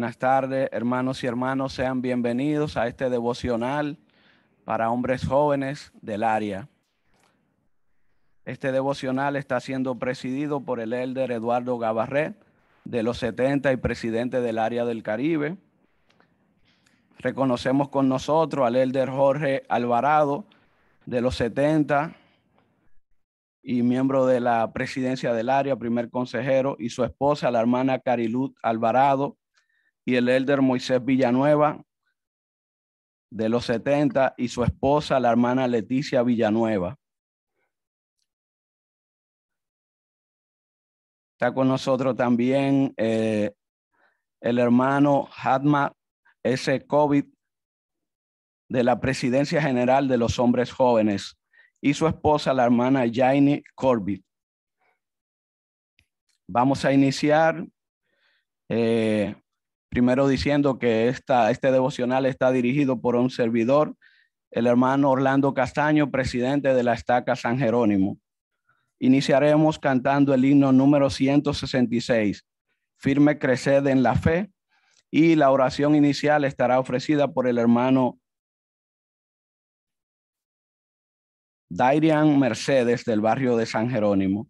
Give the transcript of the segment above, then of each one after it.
Buenas tardes, hermanos y hermanos, sean bienvenidos a este devocional para hombres jóvenes del área. Este devocional está siendo presidido por el elder Eduardo Gabarret, de los 70 y presidente del área del Caribe. Reconocemos con nosotros al elder Jorge Alvarado, de los 70 y miembro de la presidencia del área, primer consejero, y su esposa, la hermana Carilud Alvarado, y el elder Moisés Villanueva de los 70 y su esposa, la hermana Leticia Villanueva. Está con nosotros también eh, el hermano Hadma S. COVID de la Presidencia General de los Hombres Jóvenes y su esposa, la hermana Jaini Corbett. Vamos a iniciar. Eh, Primero diciendo que esta, este devocional está dirigido por un servidor, el hermano Orlando Castaño, presidente de la Estaca San Jerónimo. Iniciaremos cantando el himno número 166, Firme Creced en la Fe, y la oración inicial estará ofrecida por el hermano Dairian Mercedes del barrio de San Jerónimo.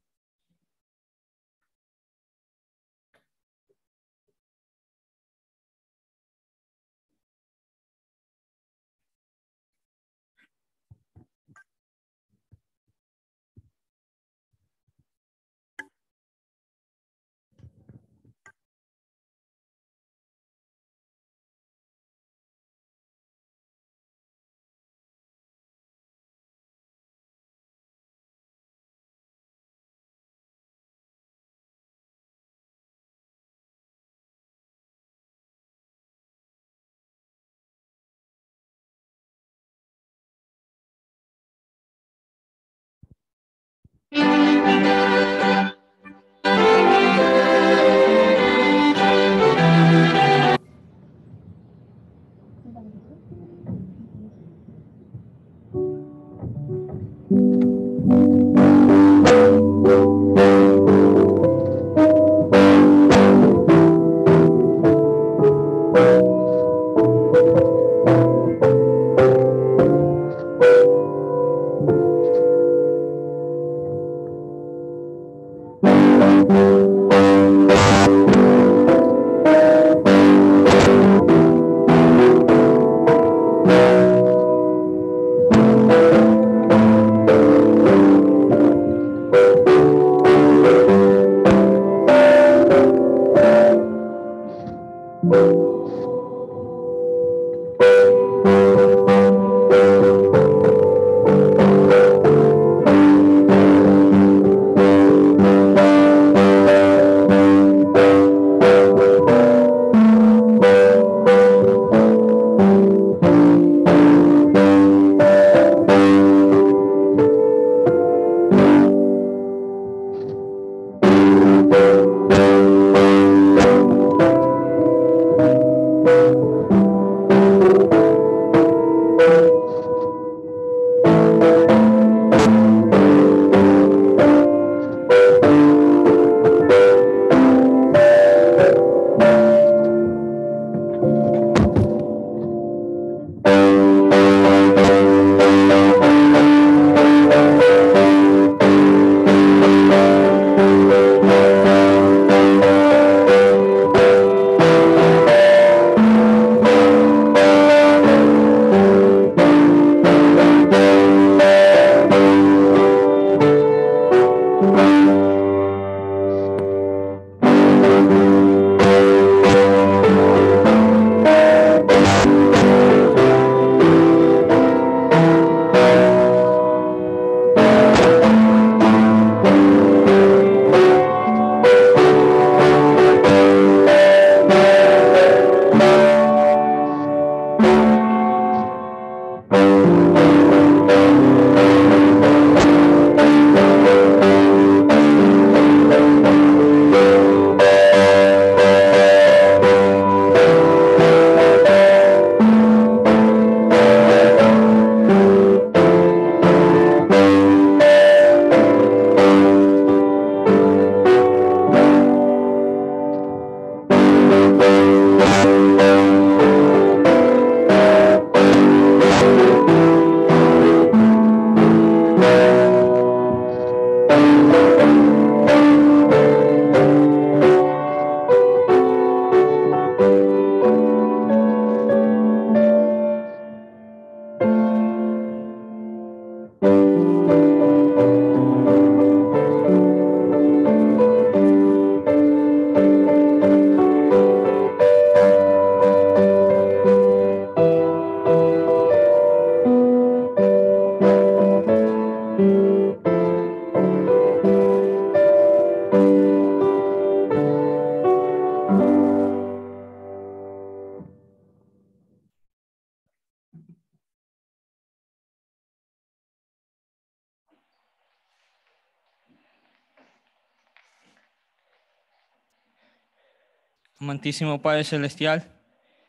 Amantísimo Padre Celestial,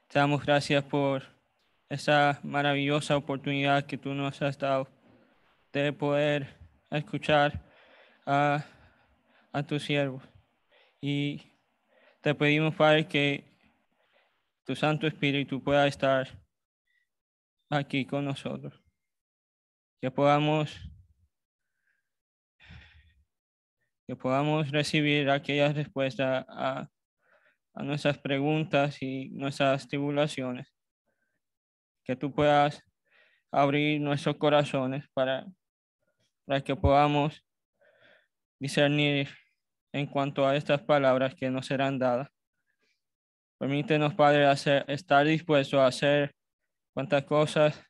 te damos gracias por esta maravillosa oportunidad que tú nos has dado de poder escuchar a, tus siervos. Y te pedimos, Padre, que tu Santo Espíritu pueda estar aquí con nosotros. Que podamos, que podamos recibir aquellas respuestas a a nuestras preguntas y nuestras tribulaciones. Que tú puedas abrir nuestros corazones para, para que podamos discernir en cuanto a estas palabras que nos serán dadas. Permítenos, Padre, estar dispuesto a hacer cuantas cosas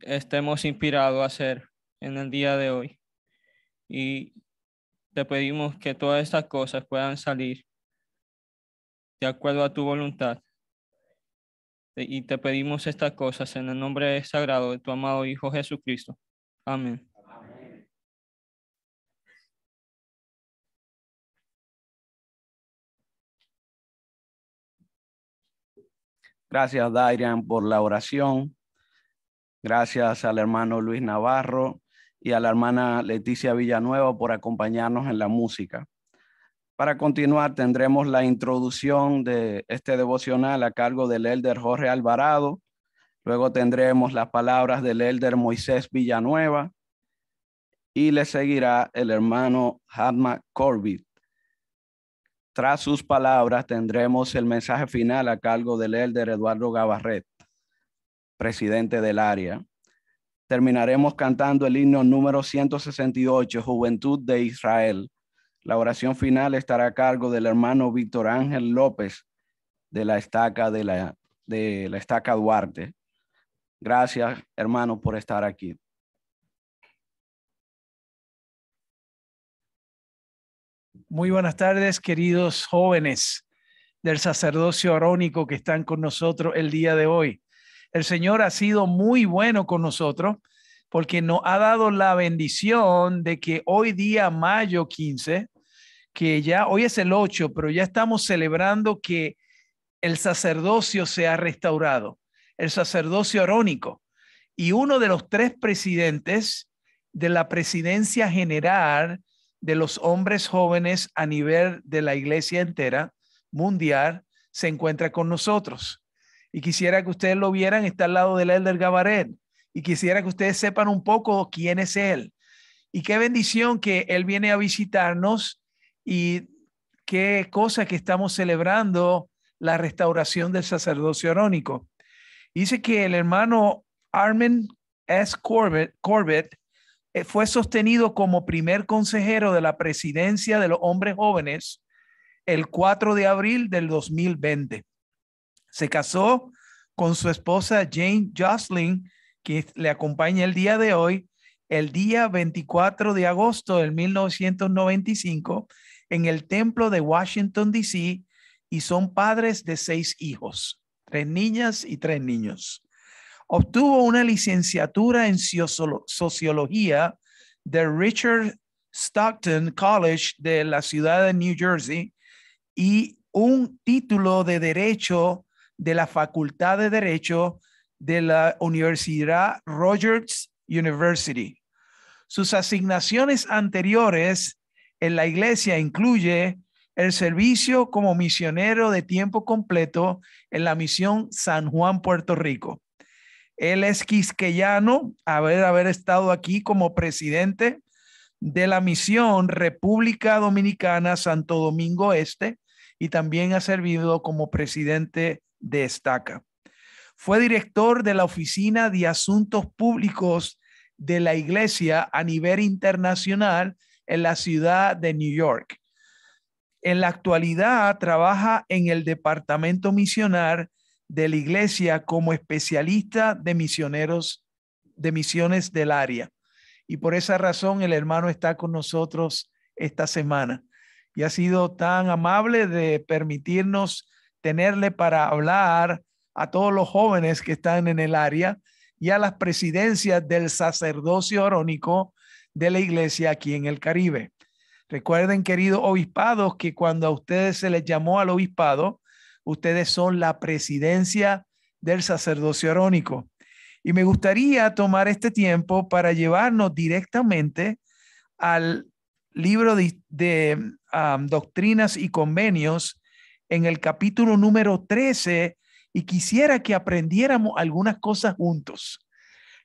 estemos inspirados a hacer en el día de hoy. Y te pedimos que todas estas cosas puedan salir de acuerdo a tu voluntad. Y te pedimos estas cosas en el nombre sagrado de tu amado Hijo Jesucristo. Amén. Gracias, Darian, por la oración. Gracias al hermano Luis Navarro y a la hermana Leticia Villanueva por acompañarnos en la música. Para continuar, tendremos la introducción de este devocional a cargo del elder Jorge Alvarado. Luego tendremos las palabras del elder Moisés Villanueva y le seguirá el hermano Hadma Corbett. Tras sus palabras tendremos el mensaje final a cargo del elder Eduardo Gavarret, presidente del área terminaremos cantando el himno número 168, Juventud de Israel. La oración final estará a cargo del hermano Víctor Ángel López de la estaca de la, de la estaca Duarte. Gracias, hermano, por estar aquí. Muy buenas tardes, queridos jóvenes del sacerdocio arónico que están con nosotros el día de hoy. El Señor ha sido muy bueno con nosotros porque nos ha dado la bendición de que hoy día, mayo 15, que ya hoy es el 8, pero ya estamos celebrando que el sacerdocio se ha restaurado, el sacerdocio arónico. Y uno de los tres presidentes de la presidencia general de los hombres jóvenes a nivel de la iglesia entera mundial se encuentra con nosotros. Y quisiera que ustedes lo vieran, está al lado del Elder Gabaret. Y quisiera que ustedes sepan un poco quién es él. Y qué bendición que él viene a visitarnos y qué cosa que estamos celebrando la restauración del sacerdocio arónico. Dice que el hermano Armin S. Corbett, Corbett eh, fue sostenido como primer consejero de la presidencia de los hombres jóvenes el 4 de abril del 2020. Se casó con su esposa Jane Jocelyn, que le acompaña el día de hoy, el día 24 de agosto de 1995, en el templo de Washington, D.C., y son padres de seis hijos, tres niñas y tres niños. Obtuvo una licenciatura en sociología de Richard Stockton College de la ciudad de New Jersey y un título de derecho de la Facultad de Derecho de la Universidad Rogers University. Sus asignaciones anteriores en la iglesia incluye el servicio como misionero de tiempo completo en la misión San Juan, Puerto Rico. Él es quisqueyano, haber, haber estado aquí como presidente de la misión República Dominicana Santo Domingo Este y también ha servido como presidente destaca. Fue director de la Oficina de Asuntos Públicos de la Iglesia a nivel internacional en la ciudad de New York. En la actualidad trabaja en el Departamento Misionar de la Iglesia como especialista de misioneros de misiones del área. Y por esa razón el hermano está con nosotros esta semana y ha sido tan amable de permitirnos tenerle para hablar a todos los jóvenes que están en el área y a las presidencias del sacerdocio arónico de la iglesia aquí en el Caribe. Recuerden, queridos obispados, que cuando a ustedes se les llamó al obispado, ustedes son la presidencia del sacerdocio arónico. Y me gustaría tomar este tiempo para llevarnos directamente al libro de, Doctrinas y Convenios en el capítulo número 13 y quisiera que aprendiéramos algunas cosas juntos.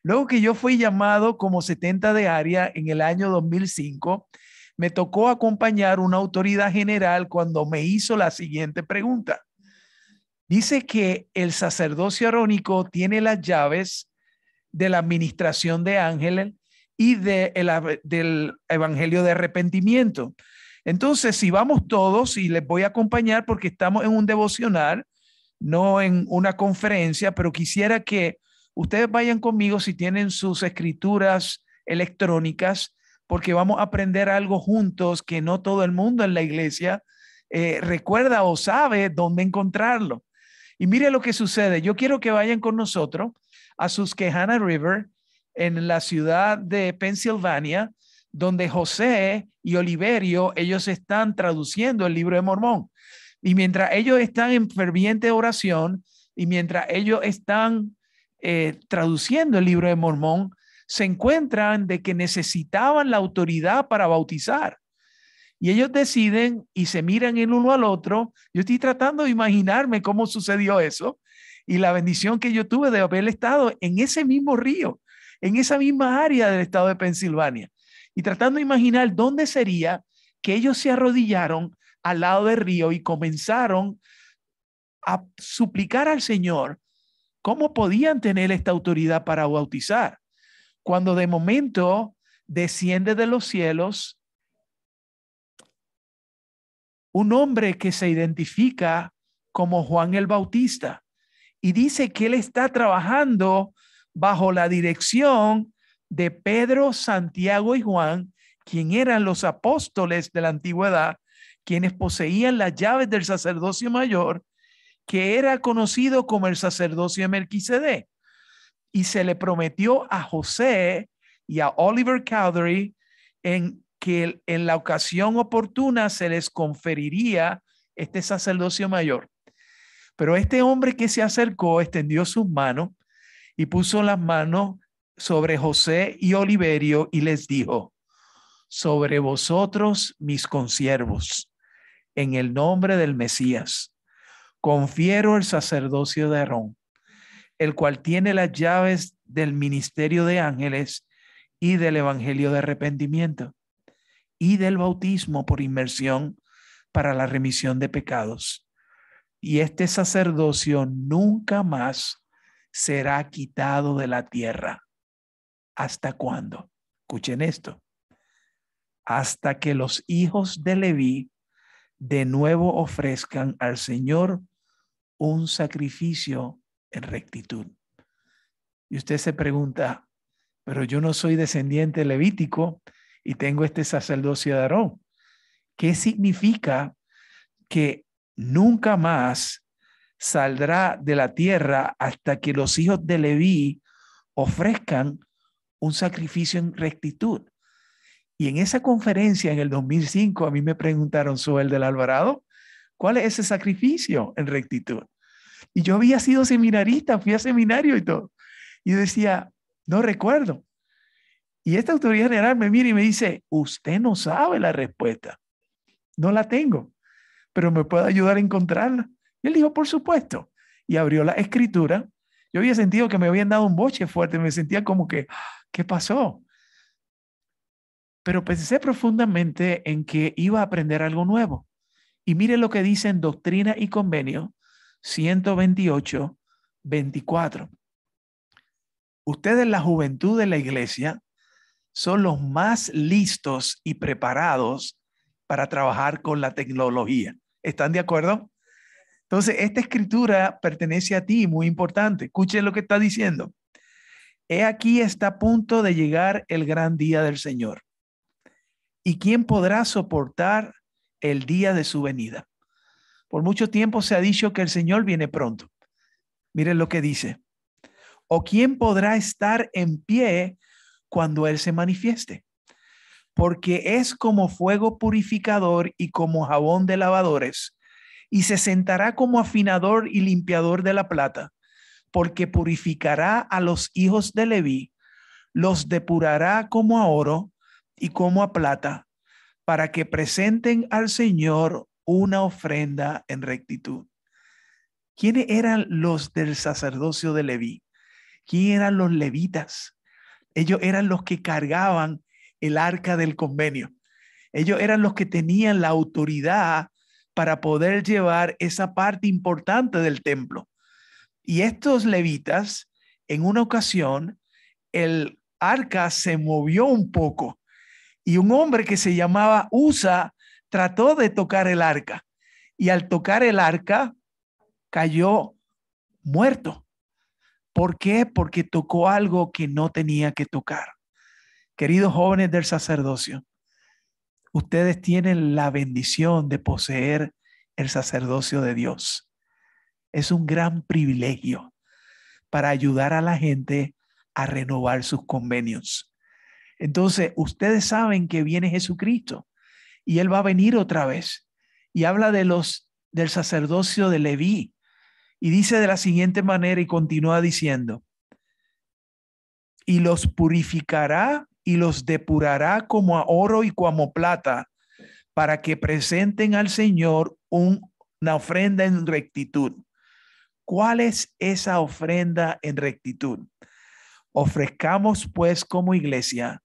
Luego que yo fui llamado como 70 de área en el año 2005, me tocó acompañar una autoridad general cuando me hizo la siguiente pregunta. Dice que el sacerdocio arónico tiene las llaves de la administración de ángeles y de el, del evangelio de arrepentimiento. Entonces, si vamos todos y les voy a acompañar porque estamos en un devocional, no en una conferencia, pero quisiera que ustedes vayan conmigo si tienen sus escrituras electrónicas, porque vamos a aprender algo juntos que no todo el mundo en la iglesia eh, recuerda o sabe dónde encontrarlo. Y mire lo que sucede. Yo quiero que vayan con nosotros a Susquehanna River en la ciudad de Pensilvania donde José y Oliverio, ellos están traduciendo el libro de Mormón. Y mientras ellos están en ferviente oración y mientras ellos están eh, traduciendo el libro de Mormón, se encuentran de que necesitaban la autoridad para bautizar. Y ellos deciden y se miran el uno al otro. Yo estoy tratando de imaginarme cómo sucedió eso y la bendición que yo tuve de haber estado en ese mismo río, en esa misma área del estado de Pensilvania y tratando de imaginar dónde sería que ellos se arrodillaron al lado del río y comenzaron a suplicar al Señor cómo podían tener esta autoridad para bautizar. Cuando de momento desciende de los cielos un hombre que se identifica como Juan el Bautista y dice que él está trabajando bajo la dirección de Pedro, Santiago y Juan, quien eran los apóstoles de la antigüedad, quienes poseían las llaves del sacerdocio mayor, que era conocido como el sacerdocio de Melquisede. Y se le prometió a José y a Oliver Cowdery en que en la ocasión oportuna se les conferiría este sacerdocio mayor. Pero este hombre que se acercó extendió sus manos y puso las manos sobre José y Oliverio y les dijo, sobre vosotros mis consiervos, en el nombre del Mesías, confiero el sacerdocio de Aarón, el cual tiene las llaves del ministerio de ángeles y del evangelio de arrepentimiento y del bautismo por inmersión para la remisión de pecados. Y este sacerdocio nunca más será quitado de la tierra. ¿Hasta cuándo? Escuchen esto. Hasta que los hijos de Leví de nuevo ofrezcan al Señor un sacrificio en rectitud. Y usted se pregunta, pero yo no soy descendiente levítico y tengo este sacerdocio de Aarón. ¿Qué significa que nunca más saldrá de la tierra hasta que los hijos de Leví ofrezcan un sacrificio en rectitud. Y en esa conferencia en el 2005 a mí me preguntaron, Suel del Alvarado, ¿cuál es ese sacrificio en rectitud? Y yo había sido seminarista, fui a seminario y todo. Y decía, no recuerdo. Y esta autoridad general me mira y me dice, usted no sabe la respuesta. No la tengo, pero me puede ayudar a encontrarla. Y él dijo, por supuesto. Y abrió la escritura. Yo había sentido que me habían dado un boche fuerte, me sentía como que, ¿Qué pasó? Pero pensé profundamente en que iba a aprender algo nuevo. Y mire lo que dice en Doctrina y Convenio 128, 24. Ustedes, la juventud de la iglesia, son los más listos y preparados para trabajar con la tecnología. ¿Están de acuerdo? Entonces, esta escritura pertenece a ti, muy importante. Escuchen lo que está diciendo. He aquí está a punto de llegar el gran día del Señor. ¿Y quién podrá soportar el día de su venida? Por mucho tiempo se ha dicho que el Señor viene pronto. Miren lo que dice. ¿O quién podrá estar en pie cuando Él se manifieste? Porque es como fuego purificador y como jabón de lavadores, y se sentará como afinador y limpiador de la plata porque purificará a los hijos de Leví, los depurará como a oro y como a plata, para que presenten al Señor una ofrenda en rectitud. ¿Quiénes eran los del sacerdocio de Leví? ¿Quiénes eran los levitas? Ellos eran los que cargaban el arca del convenio. Ellos eran los que tenían la autoridad para poder llevar esa parte importante del templo. Y estos levitas, en una ocasión, el arca se movió un poco y un hombre que se llamaba Usa trató de tocar el arca y al tocar el arca cayó muerto. ¿Por qué? Porque tocó algo que no tenía que tocar. Queridos jóvenes del sacerdocio, ustedes tienen la bendición de poseer el sacerdocio de Dios. Es un gran privilegio para ayudar a la gente a renovar sus convenios. Entonces, ustedes saben que viene Jesucristo y Él va a venir otra vez. Y habla de los, del sacerdocio de Leví. Y dice de la siguiente manera y continúa diciendo, y los purificará y los depurará como a oro y como plata, para que presenten al Señor una ofrenda en rectitud. ¿Cuál es esa ofrenda en rectitud? Ofrezcamos pues como iglesia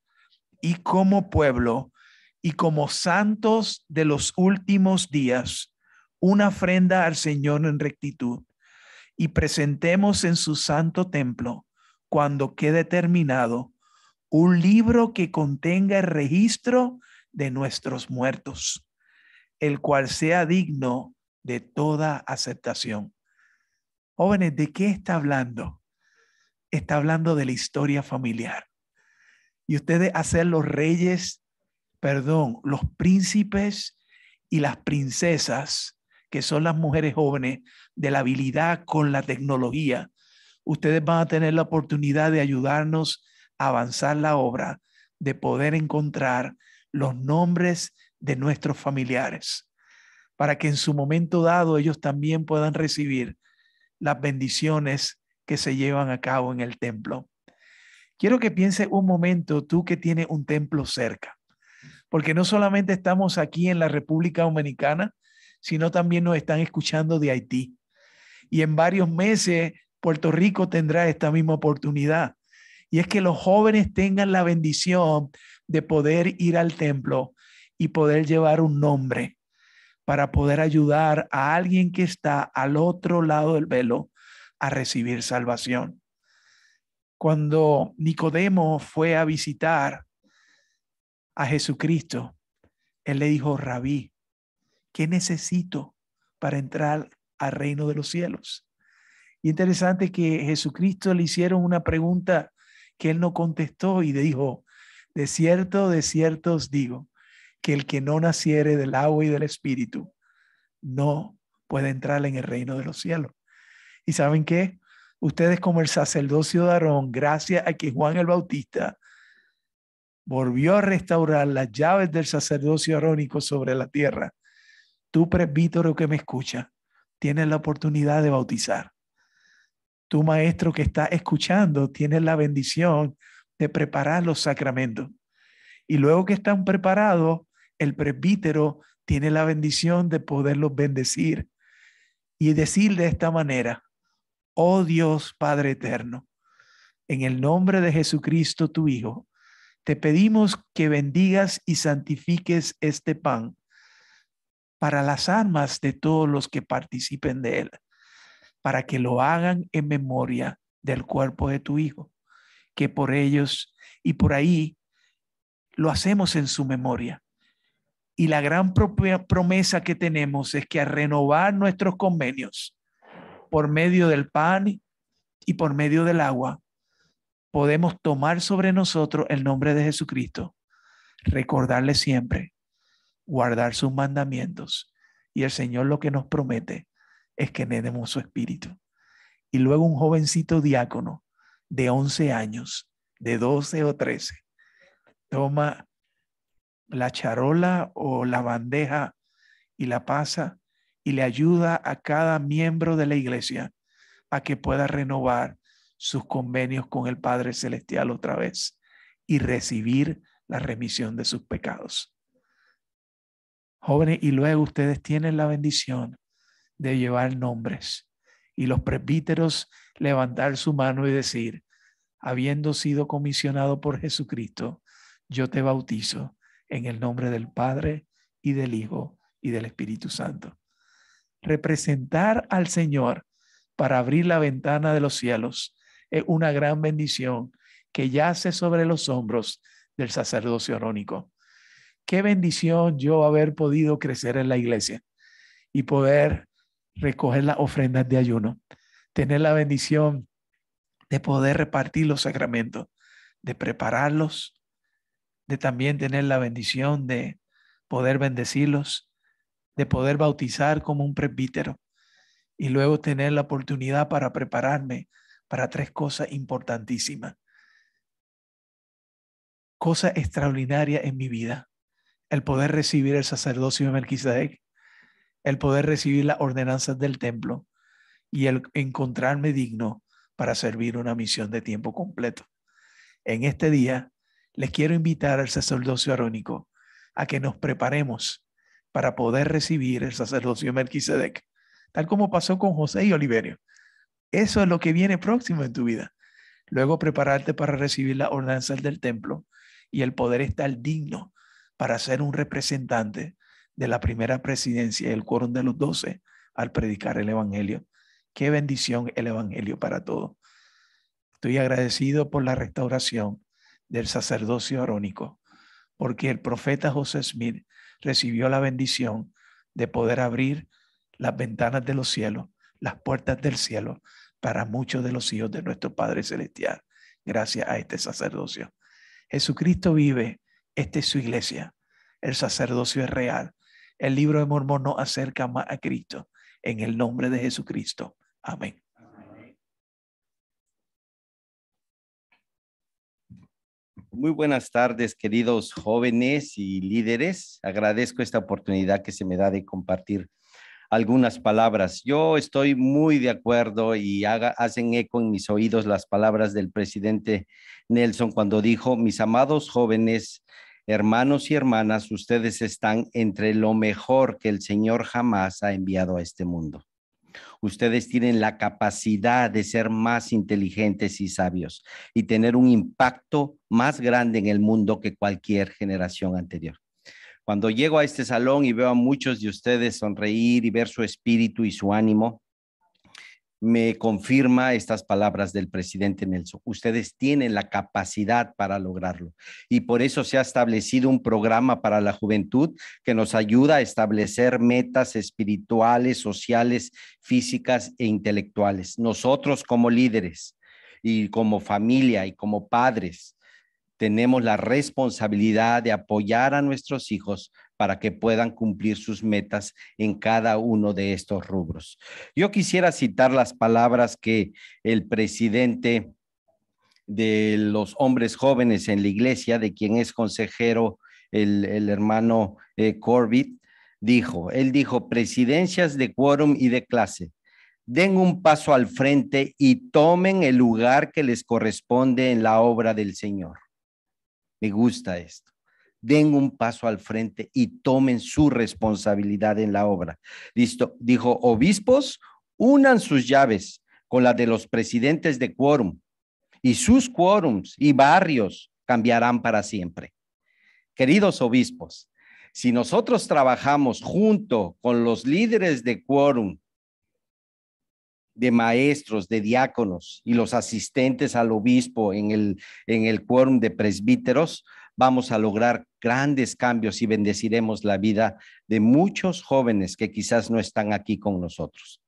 y como pueblo y como santos de los últimos días una ofrenda al Señor en rectitud y presentemos en su santo templo cuando quede terminado un libro que contenga el registro de nuestros muertos, el cual sea digno de toda aceptación. Jóvenes, ¿de qué está hablando? Está hablando de la historia familiar. Y ustedes hacer los reyes, perdón, los príncipes y las princesas, que son las mujeres jóvenes, de la habilidad con la tecnología. Ustedes van a tener la oportunidad de ayudarnos a avanzar la obra, de poder encontrar los nombres de nuestros familiares, para que en su momento dado ellos también puedan recibir las bendiciones que se llevan a cabo en el templo. Quiero que piense un momento tú que tienes un templo cerca, porque no solamente estamos aquí en la República Dominicana, sino también nos están escuchando de Haití. Y en varios meses Puerto Rico tendrá esta misma oportunidad. Y es que los jóvenes tengan la bendición de poder ir al templo y poder llevar un nombre para poder ayudar a alguien que está al otro lado del velo a recibir salvación. Cuando Nicodemo fue a visitar a Jesucristo, él le dijo, rabí, ¿qué necesito para entrar al reino de los cielos? Y interesante que Jesucristo le hicieron una pregunta que él no contestó y le dijo, de cierto, de cierto os digo, que el que no naciere del agua y del espíritu no puede entrar en el reino de los cielos. ¿Y saben qué? Ustedes como el sacerdocio de Aarón, gracias a que Juan el Bautista volvió a restaurar las llaves del sacerdocio arónico sobre la tierra, tú presbítero que me escucha, tienes la oportunidad de bautizar. Tu maestro que está escuchando, tienes la bendición de preparar los sacramentos. Y luego que están preparados, el presbítero tiene la bendición de poderlos bendecir y decir de esta manera, oh Dios Padre Eterno, en el nombre de Jesucristo tu Hijo, te pedimos que bendigas y santifiques este pan para las almas de todos los que participen de él, para que lo hagan en memoria del cuerpo de tu Hijo, que por ellos y por ahí lo hacemos en su memoria y la gran promesa que tenemos es que a renovar nuestros convenios por medio del pan y por medio del agua, podemos tomar sobre nosotros el nombre de Jesucristo, recordarle siempre, guardar sus mandamientos. Y el Señor lo que nos promete es que le demos su espíritu. Y luego un jovencito diácono de 11 años, de 12 o 13, toma la charola o la bandeja y la pasa y le ayuda a cada miembro de la iglesia a que pueda renovar sus convenios con el Padre Celestial otra vez y recibir la remisión de sus pecados. Jóvenes, y luego ustedes tienen la bendición de llevar nombres y los presbíteros levantar su mano y decir, habiendo sido comisionado por Jesucristo, yo te bautizo en el nombre del Padre y del Hijo y del Espíritu Santo. Representar al Señor para abrir la ventana de los cielos es una gran bendición que yace sobre los hombros del sacerdocio arónico. Qué bendición yo haber podido crecer en la iglesia y poder recoger las ofrendas de ayuno, tener la bendición de poder repartir los sacramentos, de prepararlos, de también tener la bendición de poder bendecirlos, de poder bautizar como un presbítero y luego tener la oportunidad para prepararme para tres cosas importantísimas. Cosa extraordinaria en mi vida, el poder recibir el sacerdocio de Melquisedec, el poder recibir las ordenanzas del templo y el encontrarme digno para servir una misión de tiempo completo. En este día les quiero invitar al sacerdocio arónico a que nos preparemos para poder recibir el sacerdocio de Melquisedec, tal como pasó con José y Oliverio. Eso es lo que viene próximo en tu vida. Luego prepararte para recibir la ordenanza del templo y el poder estar digno para ser un representante de la primera presidencia y el quórum de los doce al predicar el Evangelio. Qué bendición el Evangelio para todos. Estoy agradecido por la restauración del sacerdocio arónico, porque el profeta José Smith recibió la bendición de poder abrir las ventanas de los cielos, las puertas del cielo, para muchos de los hijos de nuestro Padre Celestial, gracias a este sacerdocio. Jesucristo vive, esta es su iglesia, el sacerdocio es real. El libro de Mormón no acerca más a Cristo, en el nombre de Jesucristo. Amén. Muy buenas tardes, queridos jóvenes y líderes. Agradezco esta oportunidad que se me da de compartir algunas palabras. Yo estoy muy de acuerdo y hacen eco en mis oídos las palabras del presidente Nelson cuando dijo, mis amados jóvenes, hermanos y hermanas, ustedes están entre lo mejor que el Señor jamás ha enviado a este mundo. Ustedes tienen la capacidad de ser más inteligentes y sabios y tener un impacto más grande en el mundo que cualquier generación anterior. Cuando llego a este salón y veo a muchos de ustedes sonreír y ver su espíritu y su ánimo, me confirma estas palabras del presidente Nelson. Ustedes tienen la capacidad para lograrlo y por eso se ha establecido un programa para la juventud que nos ayuda a establecer metas espirituales, sociales, físicas e intelectuales. Nosotros como líderes y como familia y como padres tenemos la responsabilidad de apoyar a nuestros hijos para que puedan cumplir sus metas en cada uno de estos rubros. Yo quisiera citar las palabras que el presidente de los hombres jóvenes en la iglesia, de quien es consejero el, hermano eh, Corbett, dijo, él dijo, presidencias de quórum y de clase, den un paso al frente y tomen el lugar que les corresponde en la obra del Señor. Me gusta esto den un paso al frente y tomen su responsabilidad en la obra. Listo, dijo, obispos, unan sus llaves con las de los presidentes de quórum y sus quórums y barrios cambiarán para siempre. Queridos obispos, si nosotros trabajamos junto con los líderes de quórum, de maestros, de diáconos y los asistentes al obispo en el, en el quórum de presbíteros, vamos a lograr grandes cambios y bendeciremos la vida de muchos jóvenes que quizás no están aquí con nosotros.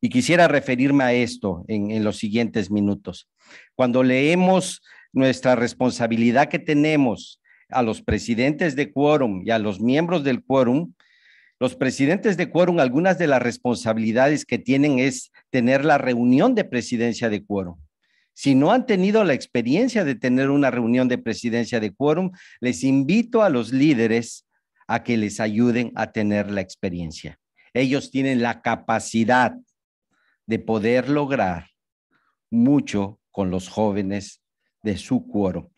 Y quisiera referirme a esto en, los siguientes minutos. Cuando leemos nuestra responsabilidad que tenemos a los presidentes de quórum y a los miembros del quórum, los presidentes de quórum, algunas de las responsabilidades que tienen es tener la reunión de presidencia de quórum. Si no han tenido la experiencia de tener una reunión de presidencia de quórum, les invito a los líderes a que les ayuden a tener la experiencia. Ellos tienen la capacidad de poder lograr mucho con los jóvenes de su quórum.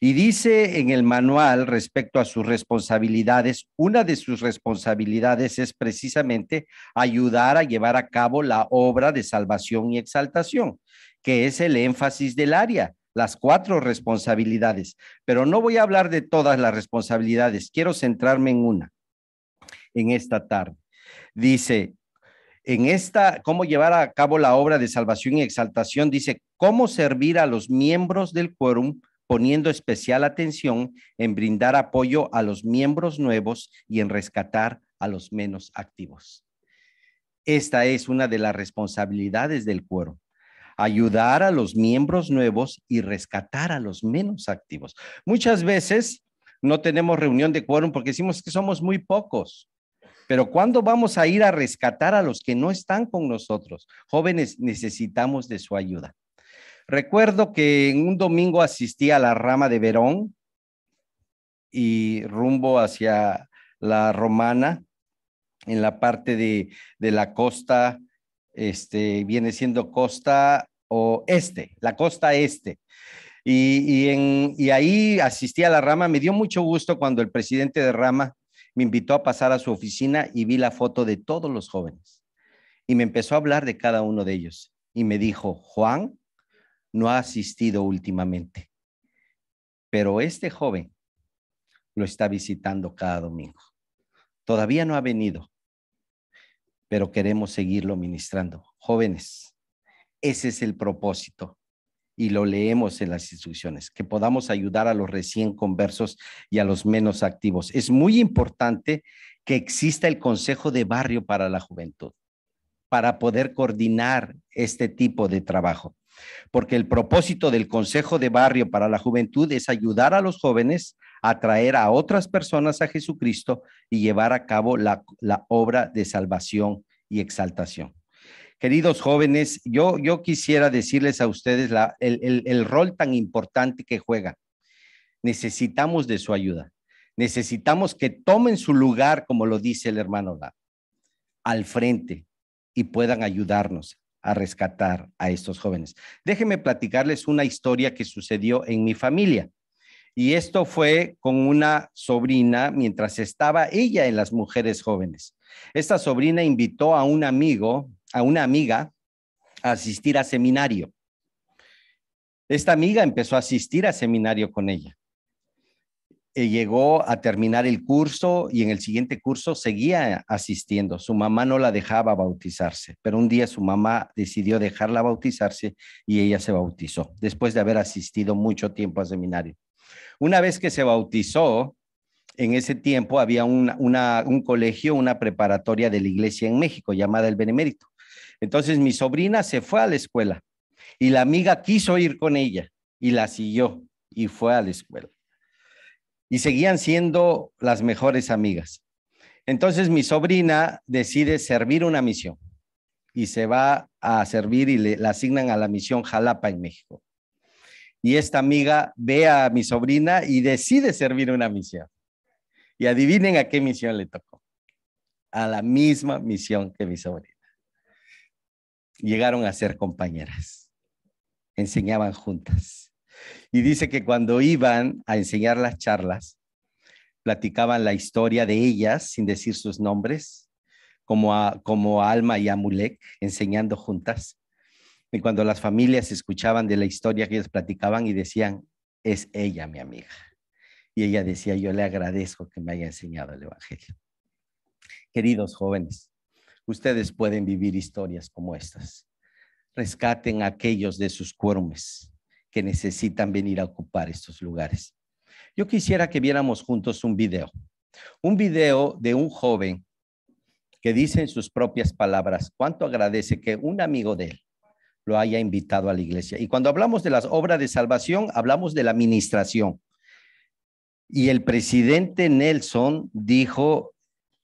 Y dice en el manual respecto a sus responsabilidades, una de sus responsabilidades es precisamente ayudar a llevar a cabo la obra de salvación y exaltación que es el énfasis del área, las cuatro responsabilidades. Pero no voy a hablar de todas las responsabilidades, quiero centrarme en una en esta tarde. Dice, en esta, cómo llevar a cabo la obra de salvación y exaltación, dice, cómo servir a los miembros del quórum poniendo especial atención en brindar apoyo a los miembros nuevos y en rescatar a los menos activos. Esta es una de las responsabilidades del quórum ayudar a los miembros nuevos y rescatar a los menos activos. Muchas veces no tenemos reunión de quórum porque decimos que somos muy pocos. Pero ¿cuándo vamos a ir a rescatar a los que no están con nosotros? Jóvenes, necesitamos de su ayuda. Recuerdo que en un domingo asistí a la rama de Verón y rumbo hacia la Romana, en la parte de, la costa, este, viene siendo costa o este, la costa este. Y, y, ahí asistí a la rama. Me dio mucho gusto cuando el presidente de rama me invitó a pasar a su oficina y vi la foto de todos los jóvenes. Y me empezó a hablar de cada uno de ellos. Y me dijo, Juan no ha asistido últimamente, pero este joven lo está visitando cada domingo. Todavía no ha venido, pero queremos seguirlo ministrando. Jóvenes, ese es el propósito. Y lo leemos en las instrucciones, que podamos ayudar a los recién conversos y a los menos activos. Es muy importante que exista el Consejo de Barrio para la Juventud, para poder coordinar este tipo de trabajo. Porque el propósito del Consejo de Barrio para la Juventud es ayudar a los jóvenes a atraer a otras personas a Jesucristo y llevar a cabo la, la obra de salvación y exaltación queridos jóvenes, yo, yo quisiera decirles a ustedes el, rol tan importante que juega. Necesitamos de su ayuda. Necesitamos que tomen su lugar, como lo dice el hermano La, al frente y puedan ayudarnos a rescatar a estos jóvenes. Déjenme platicarles una historia que sucedió en mi familia. Y esto fue con una sobrina mientras estaba ella en las mujeres jóvenes. Esta sobrina invitó a un amigo a una amiga a asistir a seminario. Esta amiga empezó a asistir a seminario con ella. Eh, llegó a terminar el curso y en el siguiente curso seguía asistiendo. Su mamá no la dejaba bautizarse, pero un día su mamá decidió dejarla bautizarse y ella se bautizó después de haber asistido mucho tiempo a seminario. Una vez que se bautizó, en ese tiempo había un colegio, una preparatoria de la iglesia en México llamada el Benemérito. Entonces mi sobrina se fue a la escuela y la amiga quiso ir con ella y la siguió y fue a la escuela. Y seguían siendo las mejores amigas. Entonces mi sobrina decide servir una misión y se va a servir y le la asignan a la misión Jalapa en México. Y esta amiga ve a mi sobrina y decide servir una misión. Y adivinen a qué misión le tocó. A la misma misión que mi sobrina llegaron a ser compañeras. Enseñaban juntas. Y dice que cuando iban a enseñar las charlas, platicaban la historia de ellas sin decir sus nombres, como, a, como Alma y Amulek, enseñando juntas. Y cuando las familias escuchaban de la historia que ellos platicaban y decían, es ella mi amiga. Y ella decía, yo le agradezco que me haya enseñado el Evangelio. Queridos jóvenes, ustedes pueden vivir historias como estas. Rescaten a aquellos de sus cuermes que necesitan venir a ocupar estos lugares. Yo quisiera que viéramos juntos un video, un video de un joven que dice en sus propias palabras cuánto agradece que un amigo de él lo haya invitado a la iglesia. Y cuando hablamos de las obras de salvación, hablamos de la administración. Y el presidente Nelson dijo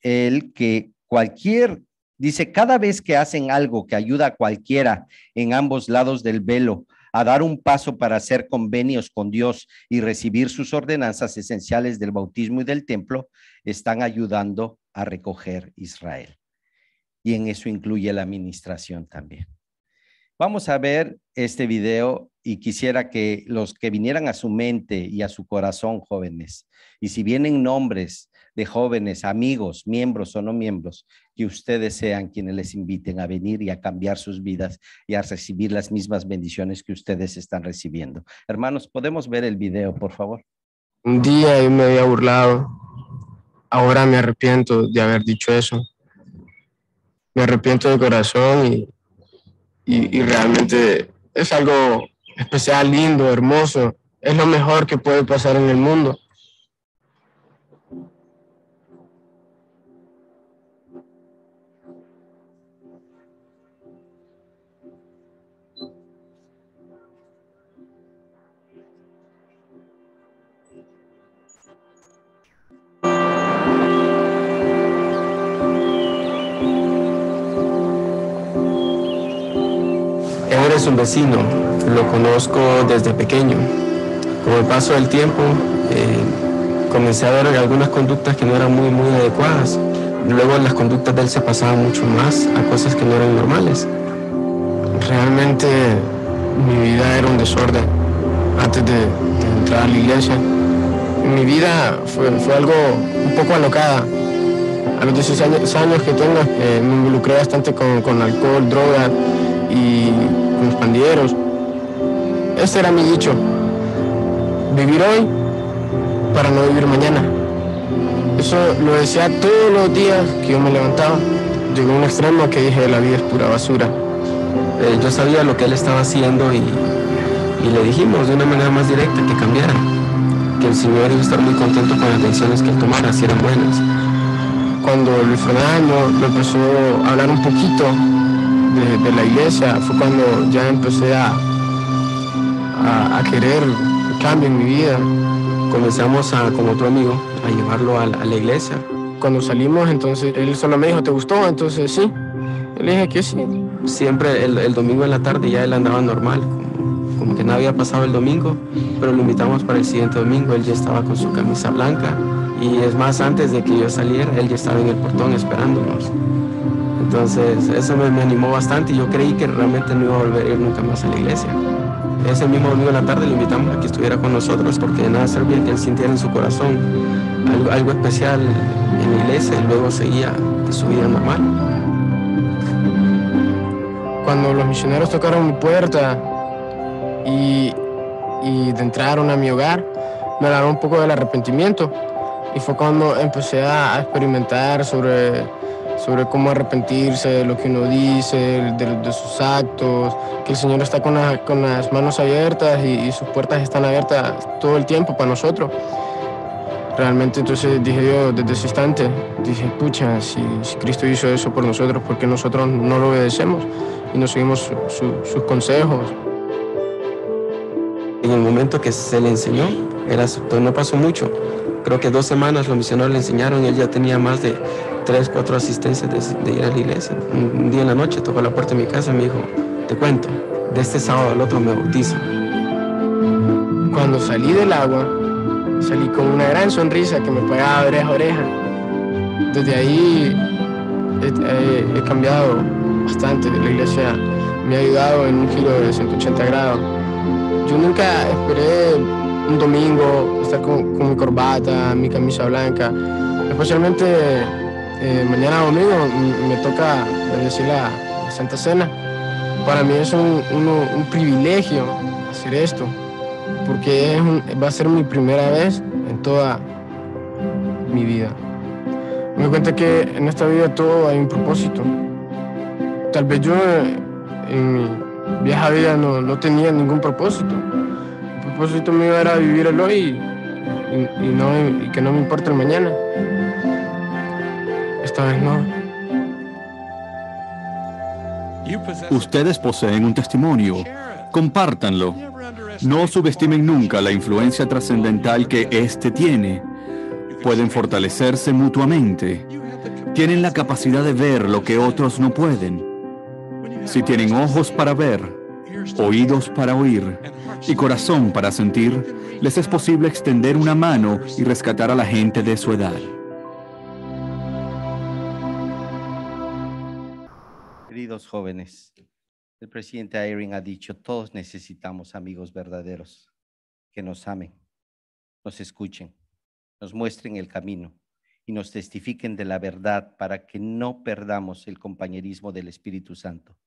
él que cualquier Dice, cada vez que hacen algo que ayuda a cualquiera en ambos lados del velo a dar un paso para hacer convenios con Dios y recibir sus ordenanzas esenciales del bautismo y del templo, están ayudando a recoger Israel. Y en eso incluye la administración también. Vamos a ver este video y quisiera que los que vinieran a su mente y a su corazón, jóvenes, y si vienen nombres de jóvenes, amigos, miembros o no miembros, que ustedes sean quienes les inviten a venir y a cambiar sus vidas y a recibir las mismas bendiciones que ustedes están recibiendo. Hermanos, ¿podemos ver el video, por favor? Un día yo me había burlado. Ahora me arrepiento de haber dicho eso. Me arrepiento de corazón y, y realmente es algo especial, lindo, hermoso. Es lo mejor que puede pasar en el mundo un vecino, lo conozco desde pequeño. Con el paso del tiempo, eh, comencé a ver algunas conductas que no eran muy, muy adecuadas. Luego las conductas de él se pasaban mucho más a cosas que no eran normales. Realmente mi vida era un desorden antes de, entrar a la iglesia. Mi vida fue, algo un poco alocada. A los 16 años que tengo eh, me involucré bastante con, con alcohol, droga y los pandilleros. Ese era mi dicho, vivir hoy para no vivir mañana. Eso lo decía todos los días que yo me levantaba. Llegó un extremo que dije, la vida es pura basura. Eh, yo sabía lo que él estaba haciendo y, le dijimos de una manera más directa que cambiara, que el señor iba a estar muy contento con las decisiones que él tomara, si eran buenas. Cuando Luis Fernando me empezó a hablar un poquito de, la iglesia fue cuando ya empecé a, a, querer cambio en mi vida. Comenzamos con otro amigo, a llevarlo a la, iglesia. Cuando salimos, entonces él solo me dijo, ¿te gustó? Entonces sí. Le dije que sí. Siempre el, domingo en la tarde ya él andaba normal, como, como, que no había pasado el domingo, pero lo invitamos para el siguiente domingo. Él ya estaba con su camisa blanca y es más, antes de que yo saliera, él ya estaba en el portón esperándonos. Entonces eso me, animó bastante y yo creí que realmente no iba a volver a ir nunca más a la iglesia. Ese mismo domingo en la tarde le invitamos a que estuviera con nosotros porque de nada servía que él sintiera en su corazón algo, especial en la iglesia y luego seguía su vida normal. Cuando los misioneros tocaron mi puerta y, y entraron a mi hogar, me hablaron un poco del arrepentimiento y fue cuando empecé a experimentar sobre sobre cómo arrepentirse de lo que uno dice, de, sus actos, que el Señor está con, las manos abiertas y, sus puertas están abiertas todo el tiempo para nosotros. Realmente entonces dije yo desde ese instante, dije, pucha, si, Cristo hizo eso por nosotros, ¿por qué nosotros no lo obedecemos y no seguimos sus consejos? En el momento que se le enseñó, era no pasó mucho, creo que dos semanas los misioneros le enseñaron y él ya tenía más de tres, cuatro asistencias de, ir a la iglesia. Un día en la noche tocó la puerta de mi casa y me dijo, te cuento, de este sábado al otro me bautizo. Cuando salí del agua, salí con una gran sonrisa que me pegaba oreja a oreja. Desde ahí he, cambiado bastante, de la iglesia me ha ayudado en un giro de 180 grados. Yo nunca esperé un domingo, estar con, mi corbata, mi camisa blanca. Especialmente eh, mañana domingo me toca decir la, Santa Cena. Para mí es un, privilegio hacer esto, porque va a ser mi primera vez en toda mi vida. Me doy cuenta que en esta vida todo hay un propósito. Tal vez yo eh, en mi vieja vida no, no tenía ningún propósito propósito mío era vivir el hoy y, y, que no me importa el mañana. Esta vez no. Ustedes poseen un testimonio. Compártanlo. No subestimen nunca la influencia trascendental que éste tiene. Pueden fortalecerse mutuamente. Tienen la capacidad de ver lo que otros no pueden. Si tienen ojos para ver, oídos para oír y corazón para sentir, les es posible extender una mano y rescatar a la gente de su edad. Queridos jóvenes, el presidente Ayrin ha dicho, todos necesitamos amigos verdaderos que nos amen, nos escuchen, nos muestren el camino y nos testifiquen de la verdad para que no perdamos el compañerismo del Espíritu Santo.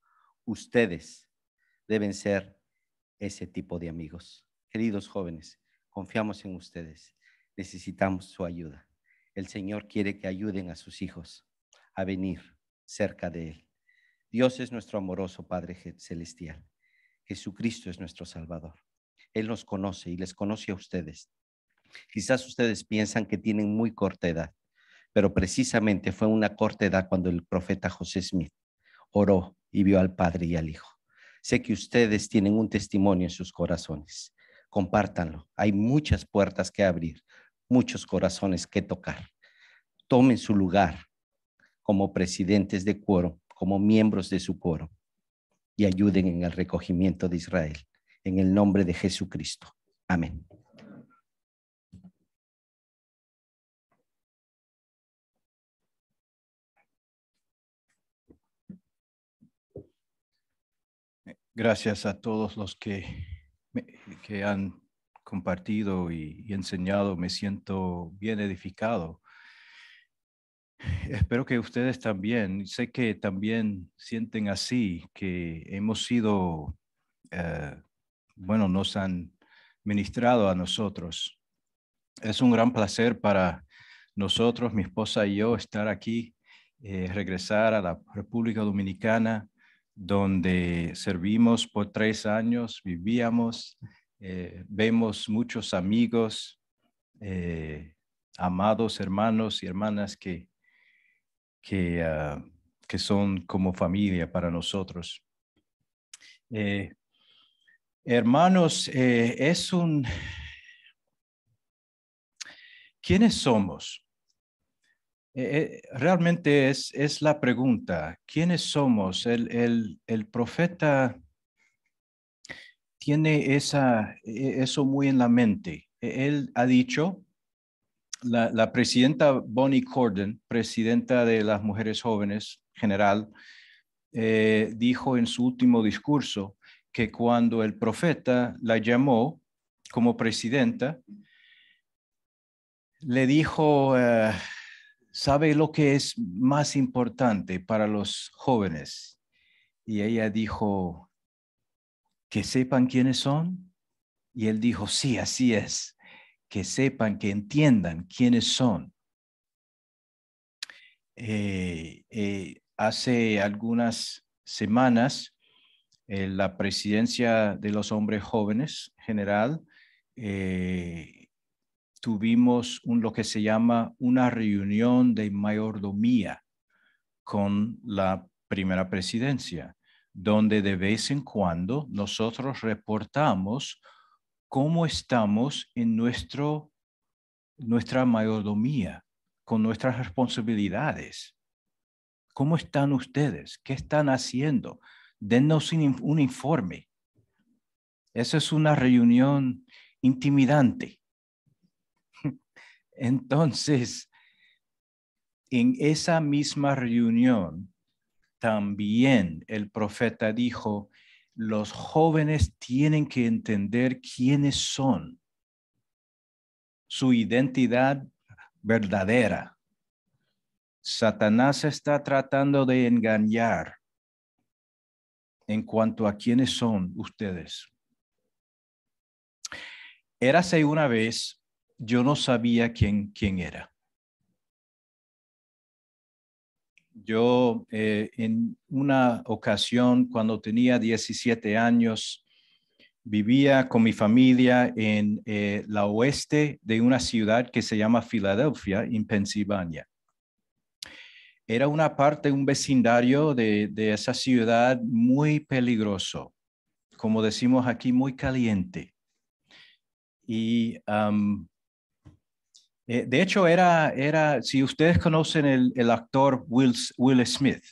Ustedes deben ser ese tipo de amigos. Queridos jóvenes, confiamos en ustedes. Necesitamos su ayuda. El Señor quiere que ayuden a sus hijos a venir cerca de Él. Dios es nuestro amoroso Padre Celestial. Jesucristo es nuestro Salvador. Él nos conoce y les conoce a ustedes. Quizás ustedes piensan que tienen muy corta edad, pero precisamente fue una corta edad cuando el profeta José Smith oró y vio al Padre y al Hijo. Sé que ustedes tienen un testimonio en sus corazones. Compártanlo. Hay muchas puertas que abrir, muchos corazones que tocar. Tomen su lugar como presidentes de coro, como miembros de su coro y ayuden en el recogimiento de Israel. En el nombre de Jesucristo. Amén. Gracias a todos los que, que han compartido y, enseñado. Me siento bien edificado. Espero que ustedes también, sé que también sienten así, que hemos sido, eh, bueno, nos han ministrado a nosotros. Es un gran placer para nosotros, mi esposa y yo, estar aquí, eh, regresar a la República Dominicana donde servimos por tres años, vivíamos, eh, vemos muchos amigos, eh, amados hermanos y hermanas ah, que, son como familia para nosotros. Eh, hermanos, es un... ¿Quiénes somos? Eh, eh, realmente es, es la pregunta, ¿quiénes somos? El, profeta tiene esa, e, eso muy en la mente. E, él ha dicho, la, presidenta Bonnie Corden, presidenta de las mujeres jóvenes general, eh, dijo en su último discurso que cuando el profeta la llamó como presidenta, le dijo, sabe lo que es más importante para los jóvenes. Y ella dijo, que sepan quiénes son. Y él dijo, sí, así es, que sepan, que entiendan quiénes son. Eh, eh, hace algunas semanas, eh, la presidencia de los hombres jóvenes general tuvimos lo que se llama una reunión de mayordomía con la primera presidencia, donde de vez en cuando nosotros reportamos cómo estamos en nuestro, nuestra mayordomía, con nuestras responsabilidades. ¿Cómo están ustedes? ¿Qué están haciendo? dennos un, un informe. Esa es una reunión intimidante entonces, en esa misma reunión, también el profeta dijo, los jóvenes tienen que entender quiénes son, su identidad verdadera. Satanás está tratando de engañar en cuanto a quiénes son ustedes. Érase una vez yo no sabía quién, quién era. Yo eh, en una ocasión, cuando tenía 17 años, vivía con mi familia en eh, la oeste de una ciudad que se llama Filadelfia, en Pensilvania. Era una parte, un vecindario de, esa ciudad muy peligroso, como decimos aquí, muy caliente. Y eh, de hecho, era, si ustedes conocen el, actor Will, Smith,